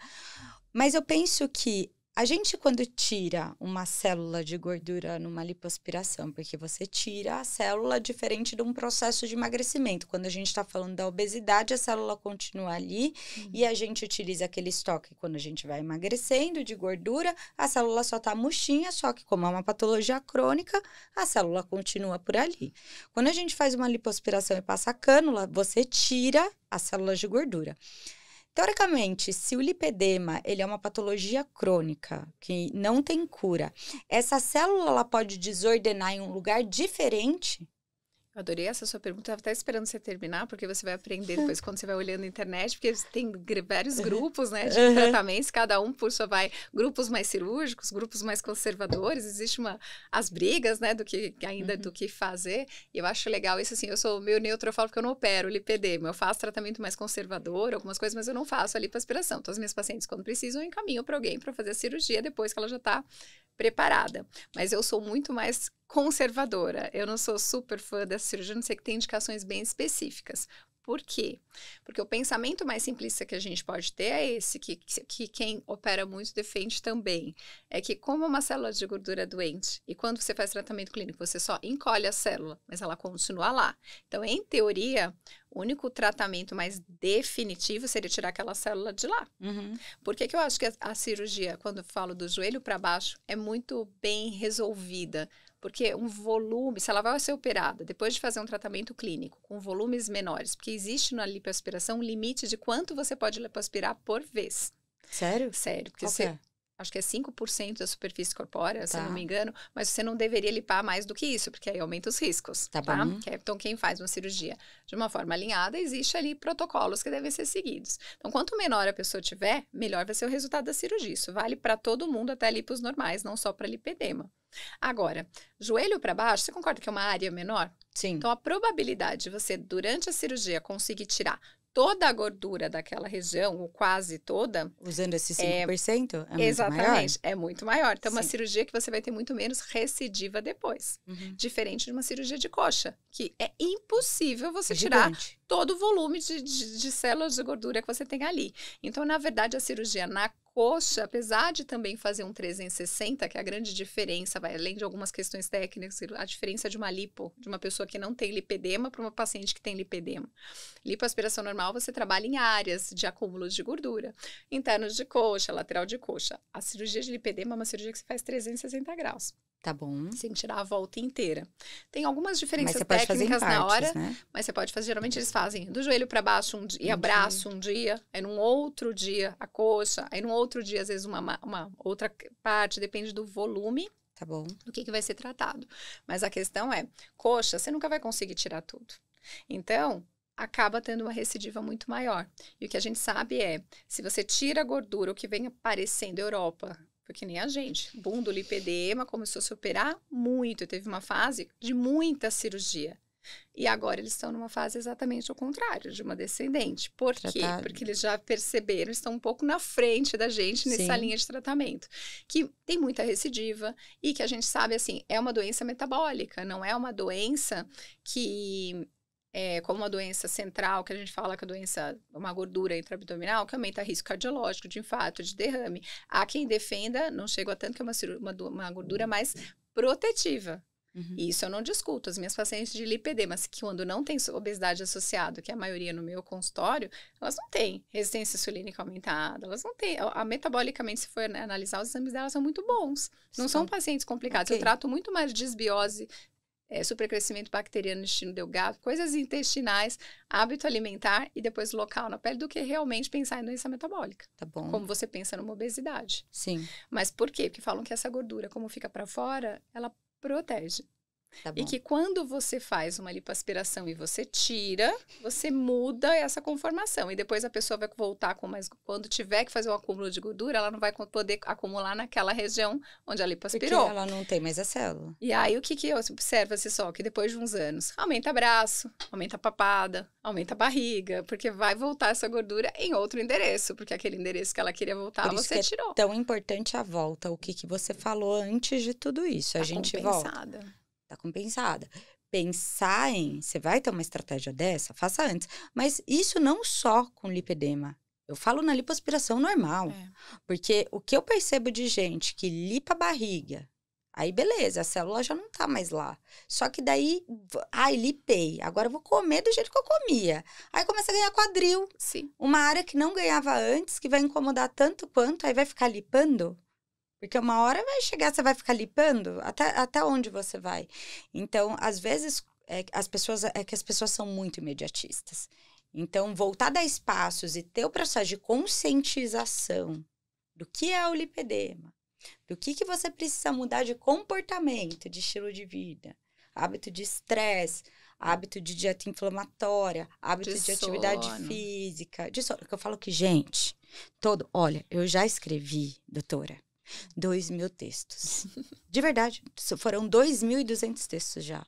Mas eu penso que a gente, quando tira uma célula de gordura numa lipoaspiração, porque você tira a célula diferente de um processo de emagrecimento. Quando a gente está falando da obesidade, a célula continua ali uhum. e a gente utiliza aquele estoque quando a gente vai emagrecendo de gordura, a célula só está murchinha, só que como é uma patologia crônica, a célula continua por ali. Quando a gente faz uma lipoaspiração e passa a cânula, você tira as células de gordura. Teoricamente, se o lipedema ele é uma patologia crônica que não tem cura, essa célula ela pode desordenar em um lugar diferente Adorei essa sua pergunta. Estava até esperando você terminar, porque você vai aprender depois quando você vai olhando na internet, porque tem vários grupos né, de tratamentos, cada um por sua vai. Grupos mais cirúrgicos, grupos mais conservadores, existe uma as brigas né, do que ainda uhum. do que fazer. E eu acho legal isso assim. Eu sou meio neutro, eu falo que eu não opero lipedema. Eu faço tratamento mais conservador, algumas coisas, mas eu não faço para aspiração. Então, as minhas pacientes, quando precisam, eu encaminho para alguém para fazer a cirurgia depois que ela já está preparada. Mas eu sou muito mais conservadora. Eu não sou super fã dessa cirurgia, não sei que tem indicações bem específicas. Por quê? Porque o pensamento mais simplista que a gente pode ter é esse, que, que quem opera muito defende também. É que, como uma célula de gordura é doente, e quando você faz tratamento clínico, você só encolhe a célula, mas ela continua lá. Então, em teoria, o único tratamento mais definitivo seria tirar aquela célula de lá. Uhum. Por que, que eu acho que a, a cirurgia, quando eu falo do joelho para baixo, é muito bem resolvida? Porque um volume, se ela vai ser operada depois de fazer um tratamento clínico com volumes menores, porque existe na lipoaspiração um limite de quanto você pode lipoaspirar por vez. Sério? Sério. Porque você, é? acho que é 5% da superfície corpórea, tá. se eu não tá. me engano, mas você não deveria limpar mais do que isso, porque aí aumenta os riscos. Tá, tá? bom. É, então, quem faz uma cirurgia de uma forma alinhada, existe ali protocolos que devem ser seguidos. Então, quanto menor a pessoa tiver, melhor vai ser o resultado da cirurgia. Isso vale para todo mundo, até lipos normais, não só para lipedema. Agora, joelho para baixo, você concorda que é uma área menor? Sim. Então, a probabilidade de você, durante a cirurgia, conseguir tirar toda a gordura daquela região, ou quase toda. Usando esse 5%? É, é exatamente, maior. é muito maior. Então, é Sim. uma cirurgia que você vai ter muito menos recidiva depois. Uhum. Diferente de uma cirurgia de coxa, que é impossível você é tirar todo o volume de, de, de células de gordura que você tem ali. Então, na verdade, a cirurgia na coxa, apesar de também fazer um 360, que é a grande diferença, vai além de algumas questões técnicas, a diferença de uma lipo, de uma pessoa pessoa que não tem lipedema para uma paciente que tem lipedema. Lipoaspiração normal, você trabalha em áreas de acúmulo de gordura, internos de coxa, lateral de coxa. A cirurgia de lipedema é uma cirurgia que se faz 360 graus. Tá bom. Sem tirar a volta inteira. Tem algumas diferenças técnicas partes, na hora, né? mas você pode fazer. Geralmente eles fazem do joelho para baixo um dia, abraço um dia, aí num outro dia a coxa, aí num outro dia, às vezes, uma, uma outra parte, depende do volume Tá bom. Do que, que vai ser tratado. Mas a questão é, coxa, você nunca vai conseguir tirar tudo. Então, acaba tendo uma recidiva muito maior. E o que a gente sabe é, se você tira a gordura, o que vem aparecendo Europa, porque nem a gente, bundo lipedema começou a se operar muito, teve uma fase de muita cirurgia. E agora eles estão numa fase exatamente ao contrário, de uma descendente. Por Tratado. quê? Porque eles já perceberam, estão um pouco na frente da gente nessa Sim. linha de tratamento. Que tem muita recidiva e que a gente sabe, assim, é uma doença metabólica, não é uma doença que é, como uma doença central, que a gente fala que a é doença, uma gordura intraabdominal, que aumenta risco cardiológico, de infarto, de derrame. Há quem defenda, não chega a tanto, que é uma, uma, uma gordura mais protetiva, Uhum. E isso eu não discuto. As minhas pacientes de LIPD, mas que quando não tem obesidade associada, que é a maioria no meu consultório, elas não têm resistência insulínica aumentada, elas não têm. A, a metabolicamente, se for né, analisar, os exames delas são muito bons. Não Sim. são pacientes complicados. Okay. Eu trato muito mais desbiose é, supercrescimento bacteriano no intestino delgado, coisas intestinais, hábito alimentar e depois local na pele, do que realmente pensar em doença metabólica. Tá bom. Como você pensa numa obesidade. Sim. Mas por quê? Porque falam que essa gordura, como fica para fora, ela protege. Tá e que quando você faz uma lipoaspiração e você tira, você muda essa conformação. E depois a pessoa vai voltar com mais. Quando tiver que fazer um acúmulo de gordura, ela não vai poder acumular naquela região onde a lipoaspirou. Porque ela não tem mais a célula. E aí o que, que observa-se só? Que depois de uns anos, aumenta braço, aumenta papada, aumenta barriga, porque vai voltar essa gordura em outro endereço, porque aquele endereço que ela queria voltar, você que é tirou. É tão importante a volta, o que, que você falou antes de tudo isso. A, a tá gente compensada. volta tá compensada. Pensar em, você vai ter uma estratégia dessa, faça antes. Mas isso não só com lipedema. Eu falo na lipoaspiração normal. É. Porque o que eu percebo de gente que lipa a barriga, aí beleza, a célula já não tá mais lá. Só que daí, ai, lipei, agora eu vou comer do jeito que eu comia. Aí começa a ganhar quadril. Sim. Uma área que não ganhava antes, que vai incomodar tanto quanto, aí vai ficar lipando. Porque uma hora vai chegar, você vai ficar limpando? Até, até onde você vai? Então, às vezes, é, as pessoas, é que as pessoas são muito imediatistas. Então, voltar a dar espaços e ter o processo de conscientização do que é o lipedema, do que, que você precisa mudar de comportamento, de estilo de vida, hábito de estresse, hábito de dieta inflamatória, hábito de, de atividade física, de sono. Que eu falo que, gente, todo. Olha, eu já escrevi, doutora, Dois mil textos. De verdade, foram 2.200 textos já.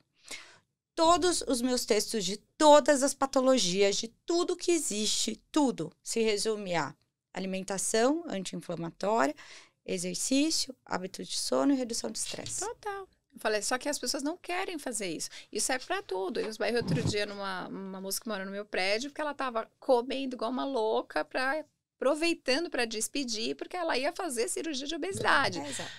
Todos os meus textos de todas as patologias, de tudo que existe, tudo se resume a alimentação anti-inflamatória, exercício, hábito de sono e redução de estresse. Total. Eu falei, só que as pessoas não querem fazer isso. Isso é para tudo. Eu esbarrei outro dia numa uma moça que mora no meu prédio, porque ela tava comendo igual uma louca para aproveitando para despedir, porque ela ia fazer cirurgia de obesidade. É, é exato.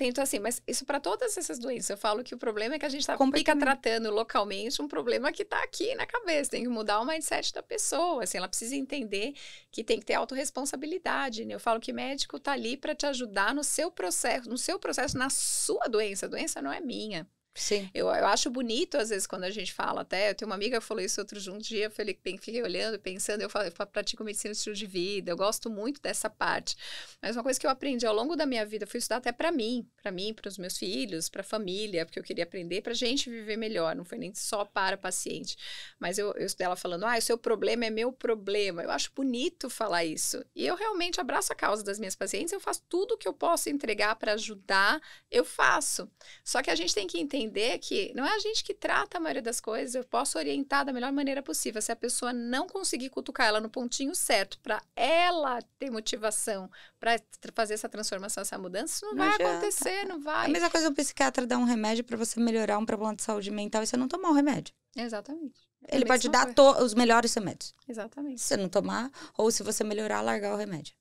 Então, assim, mas isso para todas essas doenças. Eu falo que o problema é que a gente tá, fica tratando localmente um problema que está aqui na cabeça. Tem que mudar o mindset da pessoa. Assim, ela precisa entender que tem que ter autorresponsabilidade. Né? Eu falo que médico está ali para te ajudar no seu processo, no seu processo, na sua doença. A doença não é minha. Sim. Eu, eu acho bonito, às vezes, quando a gente fala até. Eu tenho uma amiga que falou isso outro um dia, eu falei, fiquei olhando, pensando, eu, falo, eu pratico medicina estilo de vida, eu gosto muito dessa parte. Mas uma coisa que eu aprendi ao longo da minha vida, eu fui estudar até para mim, para mim, para os meus filhos, para a família, porque eu queria aprender para a gente viver melhor, não foi nem só para paciente. Mas eu, eu ela falando, ah, o seu problema é meu problema. Eu acho bonito falar isso. E eu realmente abraço a causa das minhas pacientes, eu faço tudo que eu posso entregar para ajudar, eu faço. Só que a gente tem que entender entender que não é a gente que trata a maioria das coisas, eu posso orientar da melhor maneira possível. Se a pessoa não conseguir cutucar ela no pontinho certo para ela ter motivação para fazer essa transformação, essa mudança, isso não, não vai adianta. acontecer, não vai. A mesma coisa um psiquiatra dar um remédio para você melhorar um problema de saúde mental e você não tomar o remédio. Exatamente. É Ele pode dar os melhores remédios. Exatamente. Se você não tomar, ou se você melhorar, largar o remédio.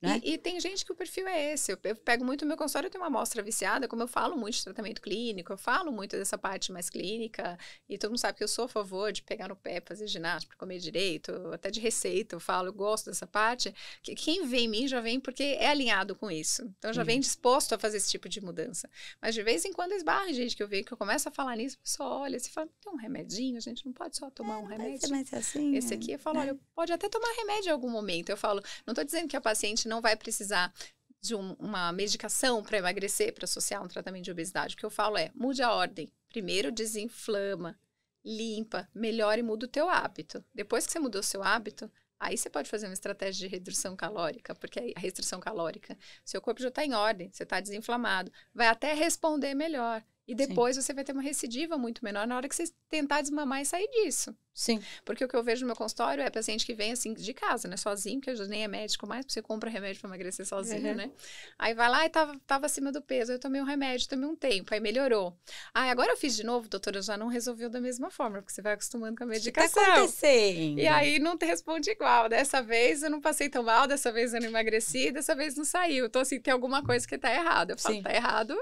Né? E, e, tem gente que o perfil é esse. Eu, pego muito o meu consultório, eu tenho uma amostra viciada, como eu falo muito de tratamento clínico, eu falo muito dessa parte mais clínica, e todo mundo sabe que eu sou a favor de pegar no pé, fazer ginástica, comer direito, até de receita, eu falo, eu gosto dessa parte. Que, quem vem em mim já vem porque é alinhado com isso. Então já vem uhum. disposto a fazer esse tipo de mudança. Mas de vez em quando esbarra, gente, que eu vejo que eu começo a falar nisso, O pessoal olha, você fala, tem um remedinho, a gente não pode só tomar é, um remédio. Assim, esse aqui, é. eu falo, olha, é. pode até tomar remédio em algum momento. Eu falo, não estou dizendo que a paciente não vai precisar de um, uma medicação para emagrecer, para associar um tratamento de obesidade. O que eu falo é, mude a ordem. Primeiro desinflama, limpa, melhora e muda o teu hábito. Depois que você mudou o seu hábito, aí você pode fazer uma estratégia de redução calórica, porque a restrição calórica, seu corpo já está em ordem, você está desinflamado, vai até responder melhor. E depois Sim. você vai ter uma recidiva muito menor na hora que você tentar desmamar e sair disso. Sim. Porque o que eu vejo no meu consultório é paciente que vem assim de casa, né? Sozinho, que nem é médico mais, você compra remédio para emagrecer sozinho, uhum. né? Aí vai lá e tava, tava acima do peso, eu tomei um remédio, tomei um tempo, aí melhorou. Ah, agora eu fiz de novo, doutora, já não resolveu da mesma forma, porque você vai acostumando com a tá medicação. Tá E aí não te responde igual. Dessa vez eu não passei tão mal, dessa vez eu não emagreci, dessa vez não saiu. Então, assim, tem alguma coisa que tá errada. Eu falo, Sim. tá errado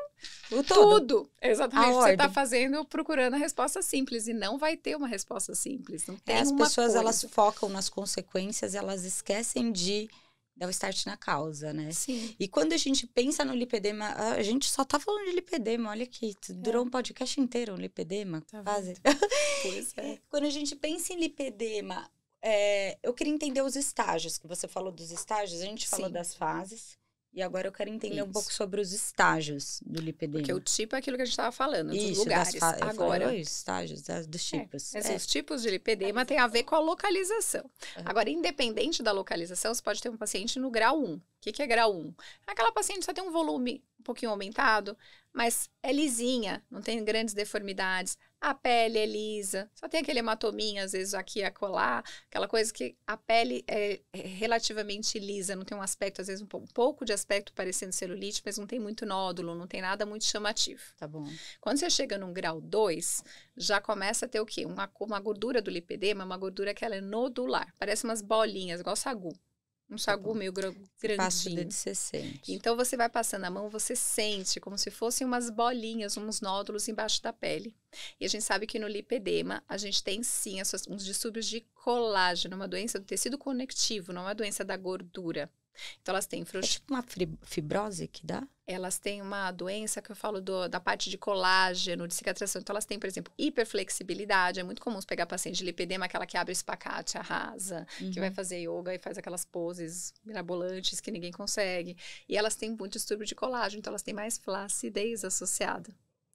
o tudo. tudo. Exatamente. A você tá ordem. tá fazendo, procurando a resposta simples, e não vai ter uma resposta simples simples. Não tem é, as pessoas coisa. elas focam nas consequências, elas esquecem de dar o start na causa, né? Sim. E quando a gente pensa no lipedema, a gente só tá falando de lipedema, olha aqui, é. durou é. um podcast inteiro um lipedema, tá quase. pois é. Quando a gente pensa em lipedema, é, eu queria entender os estágios, que você falou dos estágios, a gente falou das fases. E agora eu quero entender Isso. um pouco sobre os estágios do lipedema. Porque o tipo é aquilo que a gente estava falando, Isso, dos lugares. Das fa agora. Falo, estágios, das, dos é, tipos. É, é. tipos de lipedema é. têm a ver com a localização. Uhum. Agora, independente da localização, você pode ter um paciente no grau 1. O que, que é grau 1? É aquela paciente só tem um volume um pouquinho aumentado, mas é lisinha, não tem grandes deformidades a pele é lisa, só tem aquele hematominha, às vezes, aqui e acolá, aquela coisa que a pele é, é relativamente lisa, não tem um aspecto, às vezes, um pouco de aspecto parecendo celulite, mas não tem muito nódulo, não tem nada muito chamativo. Tá bom. Quando você chega num grau 2, já começa a ter o quê? Uma, uma gordura do lipedema, uma gordura que ela é nodular, parece umas bolinhas, igual sagu um sagu uhum. meio grandinho. Passa de você sente. Então você vai passando a mão, você sente como se fossem umas bolinhas, uns nódulos embaixo da pele. E a gente sabe que no lipedema a gente tem sim essas, uns distúrbios de colágeno, uma doença do tecido conectivo, não é uma doença da gordura. Então elas têm frouxismo. É tipo uma fibrose que dá? Elas têm uma doença que eu falo do, da parte de colágeno, de cicatrização. Então elas têm, por exemplo, hiperflexibilidade. É muito comum pegar paciente de lipedema, aquela que abre o espacate, arrasa, uhum. que vai fazer yoga e faz aquelas poses mirabolantes que ninguém consegue. E elas têm muito distúrbio de colágeno, então elas têm mais flacidez associada.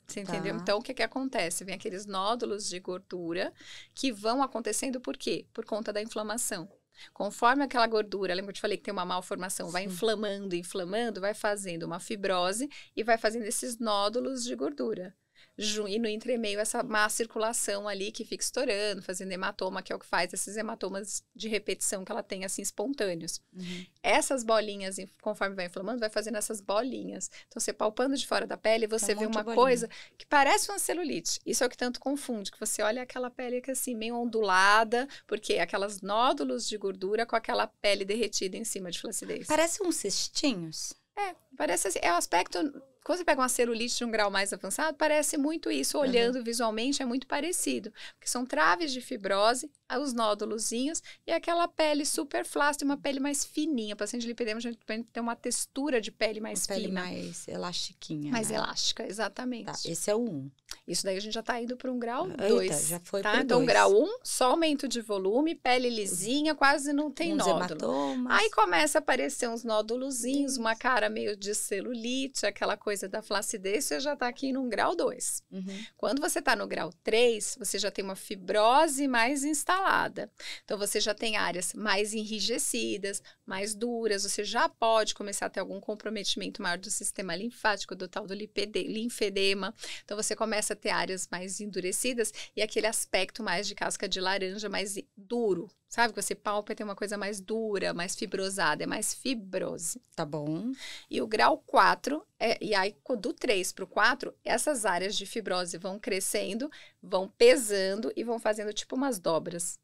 Você tá. entendeu? Tá. Então, o que, que acontece? Vem aqueles nódulos de gordura que vão acontecendo por quê? Por conta da inflamação. Conforme aquela gordura, lembra que eu te falei que tem uma malformação, vai inflamando, inflamando, vai fazendo uma fibrose e vai fazendo esses nódulos de gordura e no entre meio essa má circulação ali que fica estourando, fazendo hematoma, que é o que faz esses hematomas de repetição que ela tem, assim, espontâneos. Uhum. Essas bolinhas, conforme vai inflamando, vai fazendo essas bolinhas. Então, você palpando de fora da pele, você tá um vê uma coisa que parece uma celulite. Isso é o que tanto confunde, que você olha aquela pele que assim, meio ondulada, porque é aquelas nódulos de gordura com aquela pele derretida em cima de flacidez. Parece uns cestinhos. É, parece assim, é o aspecto quando você pega uma celulite de um grau mais avançado, parece muito isso. Olhando uhum. visualmente, é muito parecido. Porque são traves de fibrose, ah, os nódulozinhos e aquela pele super flácida, uma pele mais fininha. O paciente de lipedema tem uma textura de pele mais uma fina. Pele mais elastiquinha. Mais né? elástica, exatamente. Tá, esse é o 1. Um. Isso daí a gente já está indo para um grau 2. Já foi tá? Então, dois. grau 1, um, só aumento de volume, pele lisinha, quase não tem uns nódulo. Hematomas. Aí começa a aparecer uns nódulozinhos, uma cara meio de celulite, aquela coisa coisa da flacidez, você já está aqui num grau 2. Uhum. Quando você está no grau 3, você já tem uma fibrose mais instalada. Então, você já tem áreas mais enrijecidas, mais duras, você já pode começar a ter algum comprometimento maior do sistema linfático, do tal do linfedema. Então, você começa a ter áreas mais endurecidas e aquele aspecto mais de casca de laranja, mais duro, Sabe que você palpa tem uma coisa mais dura, mais fibrosada, é mais fibrose. Tá bom. E o grau 4, é, e aí do 3 para o 4, essas áreas de fibrose vão crescendo, vão pesando e vão fazendo tipo umas dobras.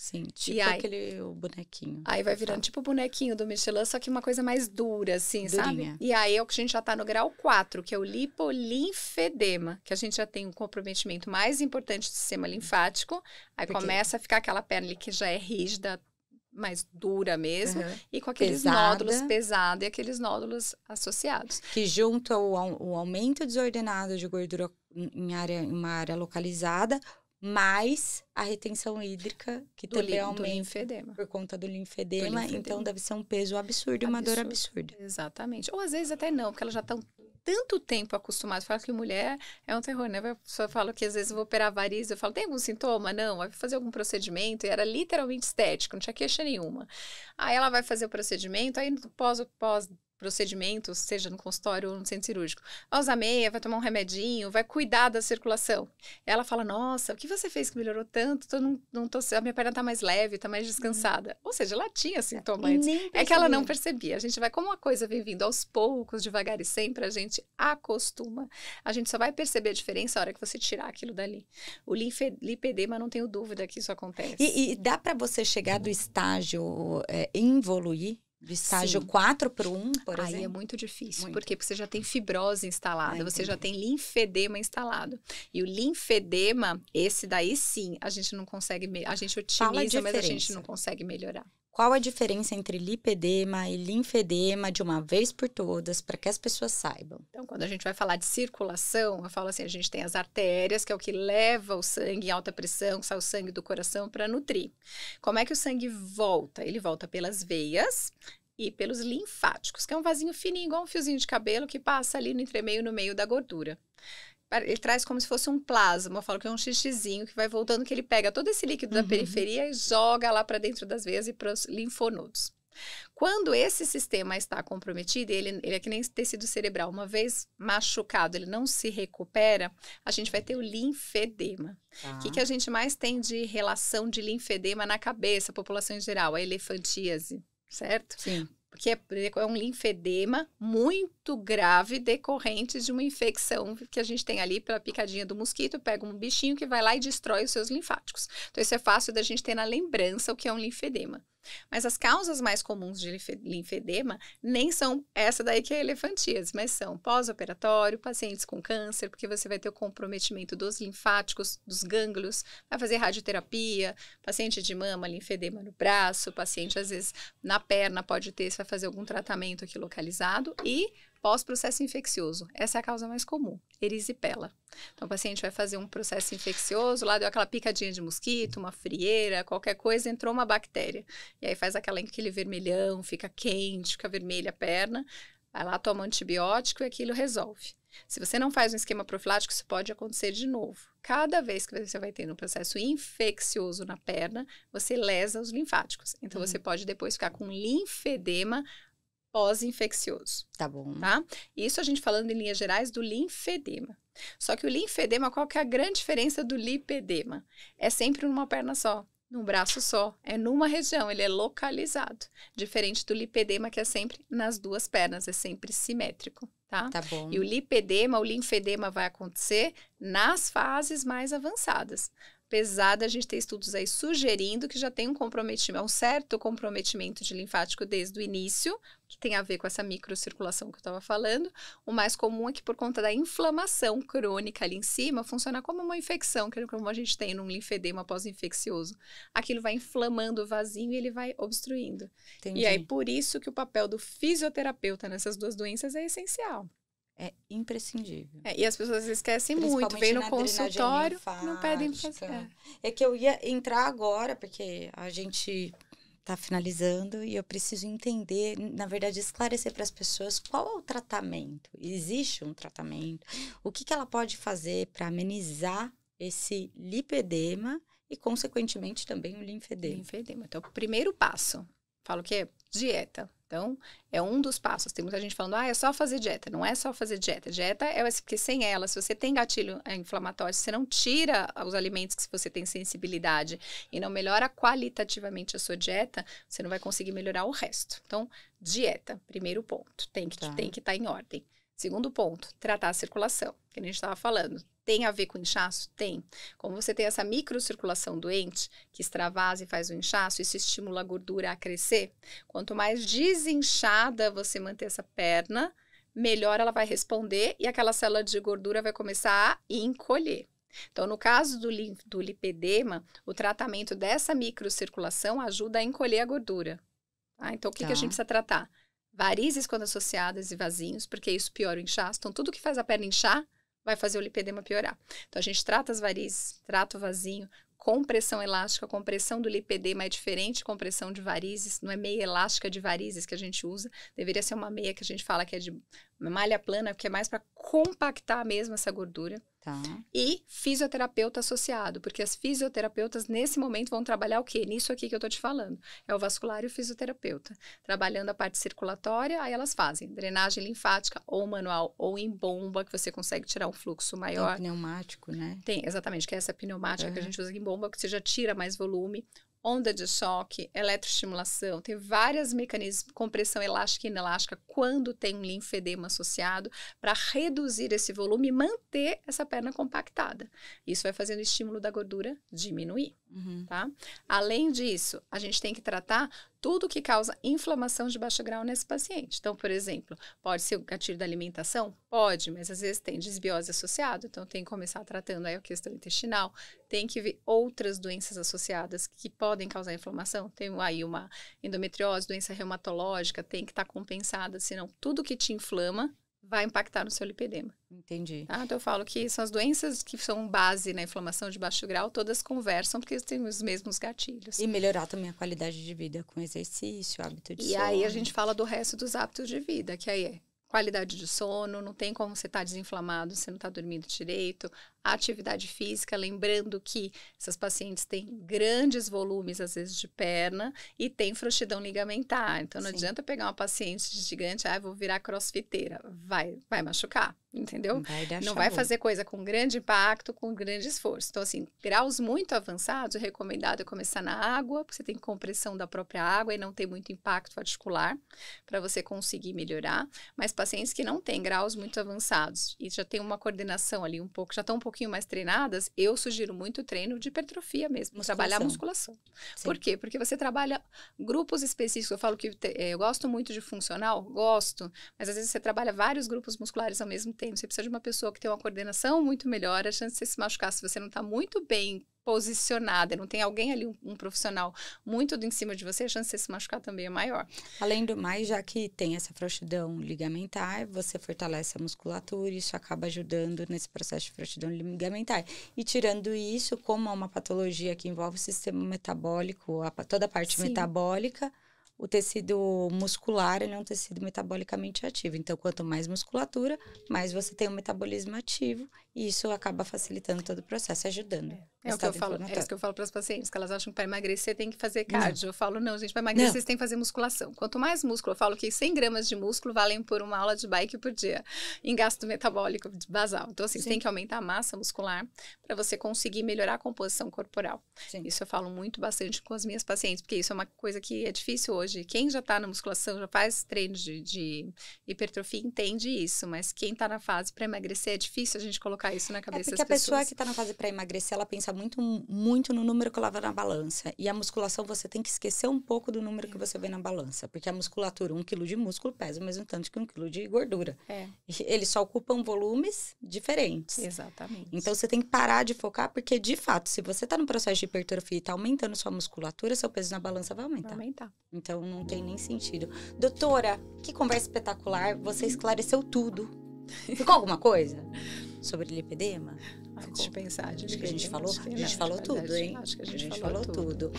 Sim, tipo e aí, aquele o bonequinho. Aí vai virando tá. tipo o bonequinho do Michelin, só que uma coisa mais dura, assim, Durinha. sabe? E aí é o que a gente já tá no grau 4, que é o lipolinfedema, que a gente já tem um comprometimento mais importante do sistema linfático. Aí começa a ficar aquela pele que já é rígida, mais dura mesmo, uhum. e com aqueles Pesada. nódulos pesados e aqueles nódulos associados. Que junto ao, ao aumento desordenado de gordura em, área, em uma área localizada mais a retenção hídrica, que do também aumenta por conta do linfedema, do Então deve ser um peso absurdo e uma dor absurda. Exatamente. Ou às vezes até não, porque elas já estão tanto tempo acostumadas. Fala que mulher é um terror, né? Eu falo que às vezes eu vou operar variz, eu falo, tem algum sintoma? Não, vai fazer algum procedimento. E era literalmente estético, não tinha queixa nenhuma. Aí ela vai fazer o procedimento, aí pós, pós procedimentos, seja no consultório ou no centro cirúrgico. Vai usar meia, vai tomar um remedinho, vai cuidar da circulação. Ela fala: Nossa, o que você fez que melhorou tanto? Tô, não, tô, a minha perna tá mais leve, tá mais descansada. Uhum. Ou seja, ela tinha sintomas. É que ela não percebia. A gente vai, como uma coisa vem vindo aos poucos, devagar e sempre, a gente acostuma. A gente só vai perceber a diferença a hora que você tirar aquilo dali. O lipedema, não tenho dúvida que isso acontece. E, e dá para você chegar do estágio é, evoluir de estágio 4 para 1, por Aí é exemplo. Aí é muito difícil. Muito. Por quê? Porque você já tem fibrose instalada, você já tem linfedema instalado. E o linfedema, esse daí sim, a gente não consegue, a gente otimiza, mas a gente não consegue melhorar. Qual a diferença entre lipedema e linfedema de uma vez por todas, para que as pessoas saibam? Então, quando a gente vai falar de circulação, eu falo assim: a gente tem as artérias, que é o que leva o sangue em alta pressão, que sai o sangue do coração para nutrir. Como é que o sangue volta? Ele volta pelas veias e pelos linfáticos, que é um vasinho fininho, igual um fiozinho de cabelo que passa ali no entremeio, no meio da gordura ele traz como se fosse um plasma, eu falo que é um xixizinho que vai voltando, que ele pega todo esse líquido uhum. da periferia e joga lá para dentro das veias e para os linfonodos. Quando esse sistema está comprometido, ele, ele é que nem tecido cerebral, uma vez machucado, ele não se recupera, a gente vai ter o linfedema. Tá. O ah. que, que a gente mais tem de relação de linfedema na cabeça, população em geral? A elefantíase certo? Sim que é, é um linfedema muito grave decorrente de uma infecção que a gente tem ali pela picadinha do mosquito, pega um bichinho que vai lá e destrói os seus linfáticos. Então, isso é fácil da gente ter na lembrança o que é um linfedema. Mas as causas mais comuns de linfedema nem são essa daí que é elefantias, mas são pós-operatório, pacientes com câncer, porque você vai ter o comprometimento dos linfáticos, dos gânglios, vai fazer radioterapia, paciente de mama, linfedema no braço, paciente às vezes na perna pode ter, se vai fazer algum tratamento aqui localizado e Pós-processo infeccioso. Essa é a causa mais comum, erisipela. Então, o paciente vai fazer um processo infeccioso, lá deu aquela picadinha de mosquito, uma frieira, qualquer coisa, entrou uma bactéria. E aí faz aquela, aquele vermelhão, fica quente, fica vermelha a perna. Vai lá, toma um antibiótico e aquilo resolve. Se você não faz um esquema profilático, isso pode acontecer de novo. Cada vez que você vai tendo um processo infeccioso na perna, você lesa os linfáticos. Então, uhum. você pode depois ficar com linfedema pós-infeccioso. Tá bom. Tá? Isso a gente falando em linhas gerais do linfedema. Só que o linfedema, qual que é a grande diferença do lipedema? É sempre numa perna só, num braço só, é numa região, ele é localizado. Diferente do lipedema, que é sempre nas duas pernas, é sempre simétrico, tá? Tá bom. E o lipedema, o linfedema vai acontecer nas fases mais avançadas pesada, a gente tem estudos aí sugerindo que já tem um comprometimento, é um certo comprometimento de linfático desde o início, que tem a ver com essa microcirculação que eu estava falando. O mais comum é que por conta da inflamação crônica ali em cima, funciona como uma infecção, que é como a gente tem num linfedema pós-infeccioso. Aquilo vai inflamando o vasinho e ele vai obstruindo. Entendi. E aí por isso que o papel do fisioterapeuta nessas duas doenças é essencial é imprescindível. É, e as pessoas esquecem muito, vem no consultório, não pedem fazer. É. é que eu ia entrar agora, porque a gente está finalizando e eu preciso entender, na verdade, esclarecer para as pessoas qual é o tratamento. Existe um tratamento? O que, que ela pode fazer para amenizar esse lipedema e, consequentemente, também o linfedema? Linfedema. Então, o primeiro passo, falo que é dieta então, é um dos passos. Tem muita gente falando, ah, é só fazer dieta. Não é só fazer dieta. Dieta é porque sem ela, se você tem gatilho é, inflamatório, se você não tira os alimentos que você tem sensibilidade e não melhora qualitativamente a sua dieta, você não vai conseguir melhorar o resto. Então, dieta, primeiro ponto. Tem que tá. estar tem que tá em ordem. Segundo ponto, tratar a circulação que a gente estava falando. Tem a ver com inchaço? Tem. Como você tem essa microcirculação doente, que extravasa e faz o inchaço, isso estimula a gordura a crescer. Quanto mais desinchada você manter essa perna, melhor ela vai responder e aquela célula de gordura vai começar a encolher. Então, no caso do, li, do lipedema, o tratamento dessa microcirculação ajuda a encolher a gordura. Ah, então, o que, tá. que a tá. gente precisa tratar? Varizes quando associadas e vasinhos, porque isso piora o inchaço. Então, tudo que faz a perna inchar vai fazer o lipedema piorar. Então a gente trata as varizes, trata o vasinho, compressão elástica, compressão do lipedema é diferente de compressão de varizes, não é meia elástica de varizes que a gente usa, deveria ser uma meia que a gente fala que é de malha plana, porque é mais para compactar mesmo essa gordura. Tá. E fisioterapeuta associado, porque as fisioterapeutas nesse momento vão trabalhar o quê? Nisso aqui que eu tô te falando. É o vascular e o fisioterapeuta. Trabalhando a parte circulatória, aí elas fazem drenagem linfática ou manual ou em bomba, que você consegue tirar um fluxo maior. Tem pneumático, né? Tem, exatamente, que é essa pneumática que a é. gente usa em bomba, que você já tira mais volume onda de choque, eletroestimulação, tem vários mecanismos, compressão elástica e inelástica, quando tem um linfedema associado, para reduzir esse volume e manter essa perna compactada. Isso vai fazendo o estímulo da gordura diminuir, uhum. tá? Além disso, a gente tem que tratar tudo que causa inflamação de baixo grau nesse paciente. Então, por exemplo, pode ser o gatilho da alimentação? Pode, mas às vezes tem desbiose associado, então tem que começar tratando aí a questão intestinal, tem que ver outras doenças associadas que podem causar inflamação. Tem aí uma endometriose, doença reumatológica, tem que estar tá compensada, senão tudo que te inflama vai impactar no seu lipedema. Entendi. Tá? Então eu falo que são as doenças que são base na inflamação de baixo grau, todas conversam porque têm os mesmos gatilhos. E melhorar também a qualidade de vida com exercício, hábito de e sono. E aí a gente fala do resto dos hábitos de vida, que aí é qualidade de sono, não tem como você estar tá desinflamado, você não está dormindo direito, atividade física, lembrando que essas pacientes têm grandes volumes, às vezes, de perna e tem frouxidão ligamentar. Então, não Sim. adianta pegar uma paciente gigante, ah, vou virar crossfiteira. Vai, vai machucar, entendeu? Vai não vai fazer coisa com grande impacto, com grande esforço. Então, assim, graus muito avançados, é recomendado é começar na água, porque você tem compressão da própria água e não tem muito impacto articular para você conseguir melhorar. Mas pacientes que não têm graus muito avançados e já tem uma coordenação ali um pouco, já estão um pouco pouquinho mais treinadas, eu sugiro muito treino de hipertrofia mesmo, musculação. trabalhar musculação. Sim. Por quê? Porque você trabalha grupos específicos. Eu falo que eh, eu gosto muito de funcional, gosto, mas às vezes você trabalha vários grupos musculares ao mesmo tempo. Você precisa de uma pessoa que tem uma coordenação muito melhor, a chance de você se machucar se você não está muito bem posicionada, não tem alguém ali, um, um profissional muito do em cima de você, a chance de você se machucar também é maior. Além do mais, já que tem essa frouxidão ligamentar, você fortalece a musculatura, isso acaba ajudando nesse processo de frouxidão ligamentar. E tirando isso, como é uma patologia que envolve o sistema metabólico, a, toda a parte Sim. metabólica, o tecido muscular ele é um tecido metabolicamente ativo. Então, quanto mais musculatura, mais você tem um metabolismo ativo e isso acaba facilitando todo o processo, ajudando. É, é o que eu falo, é isso que eu falo para as pacientes, que elas acham que para emagrecer tem que fazer cardio. Não. Eu falo, não, gente, para emagrecer não. você tem que fazer musculação. Quanto mais músculo, eu falo que 100 gramas de músculo valem por uma aula de bike por dia, em gasto metabólico basal. Então, assim, você tem que aumentar a massa muscular para você conseguir melhorar a composição corporal. Sim. Isso eu falo muito bastante com as minhas pacientes, porque isso é uma coisa que é difícil hoje. Quem já está na musculação, já faz treino de, de hipertrofia, entende isso, mas quem está na fase para emagrecer, é difícil a gente colocar colocar isso na cabeça é porque a pessoa que está na fase para emagrecer, ela pensa muito, muito no número que ela vê na balança. E a musculação, você tem que esquecer um pouco do número é. que você vê na balança. Porque a musculatura, um quilo de músculo pesa o mesmo tanto que um quilo de gordura. É. Eles só ocupam volumes diferentes. Exatamente. Então, você tem que parar de focar, porque, de fato, se você está no processo de hipertrofia e está aumentando sua musculatura, seu peso na balança vai aumentar. Vai aumentar. Então, não tem nem sentido. Doutora, que conversa espetacular. Você esclareceu tudo Ficou alguma coisa sobre lipedema? Ficou. Ah, deixa eu pensar. acho que a gente falou, a gente falou tudo, hein? Acho que a gente, falou, tudo.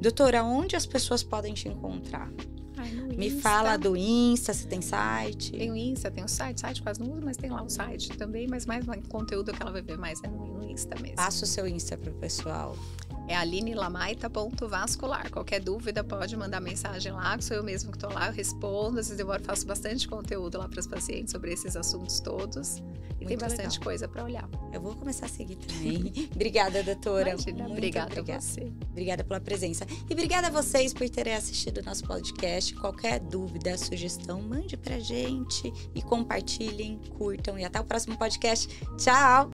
Doutora, onde as pessoas podem te encontrar? Ai, Me fala do Insta, se tem site. Tem o Insta, tem o site, site quase não uso, mas tem lá o site também, mas mais conteúdo que ela vai ver mais é no Insta mesmo. Passa o seu Insta pro pessoal. É alinelamaita.vascular. Qualquer dúvida pode mandar mensagem lá, que sou eu mesmo que estou lá, eu respondo. Às vezes eu faço bastante conteúdo lá para os pacientes sobre esses assuntos todos. E Muito tem bastante legal. coisa para olhar. Eu vou começar a seguir também. obrigada, doutora. Imagina, obrigada, obrigada a você. Obrigada pela presença. E obrigada a vocês por terem assistido o nosso podcast. Qualquer dúvida, sugestão, mande para gente e compartilhem, curtam. E até o próximo podcast. Tchau!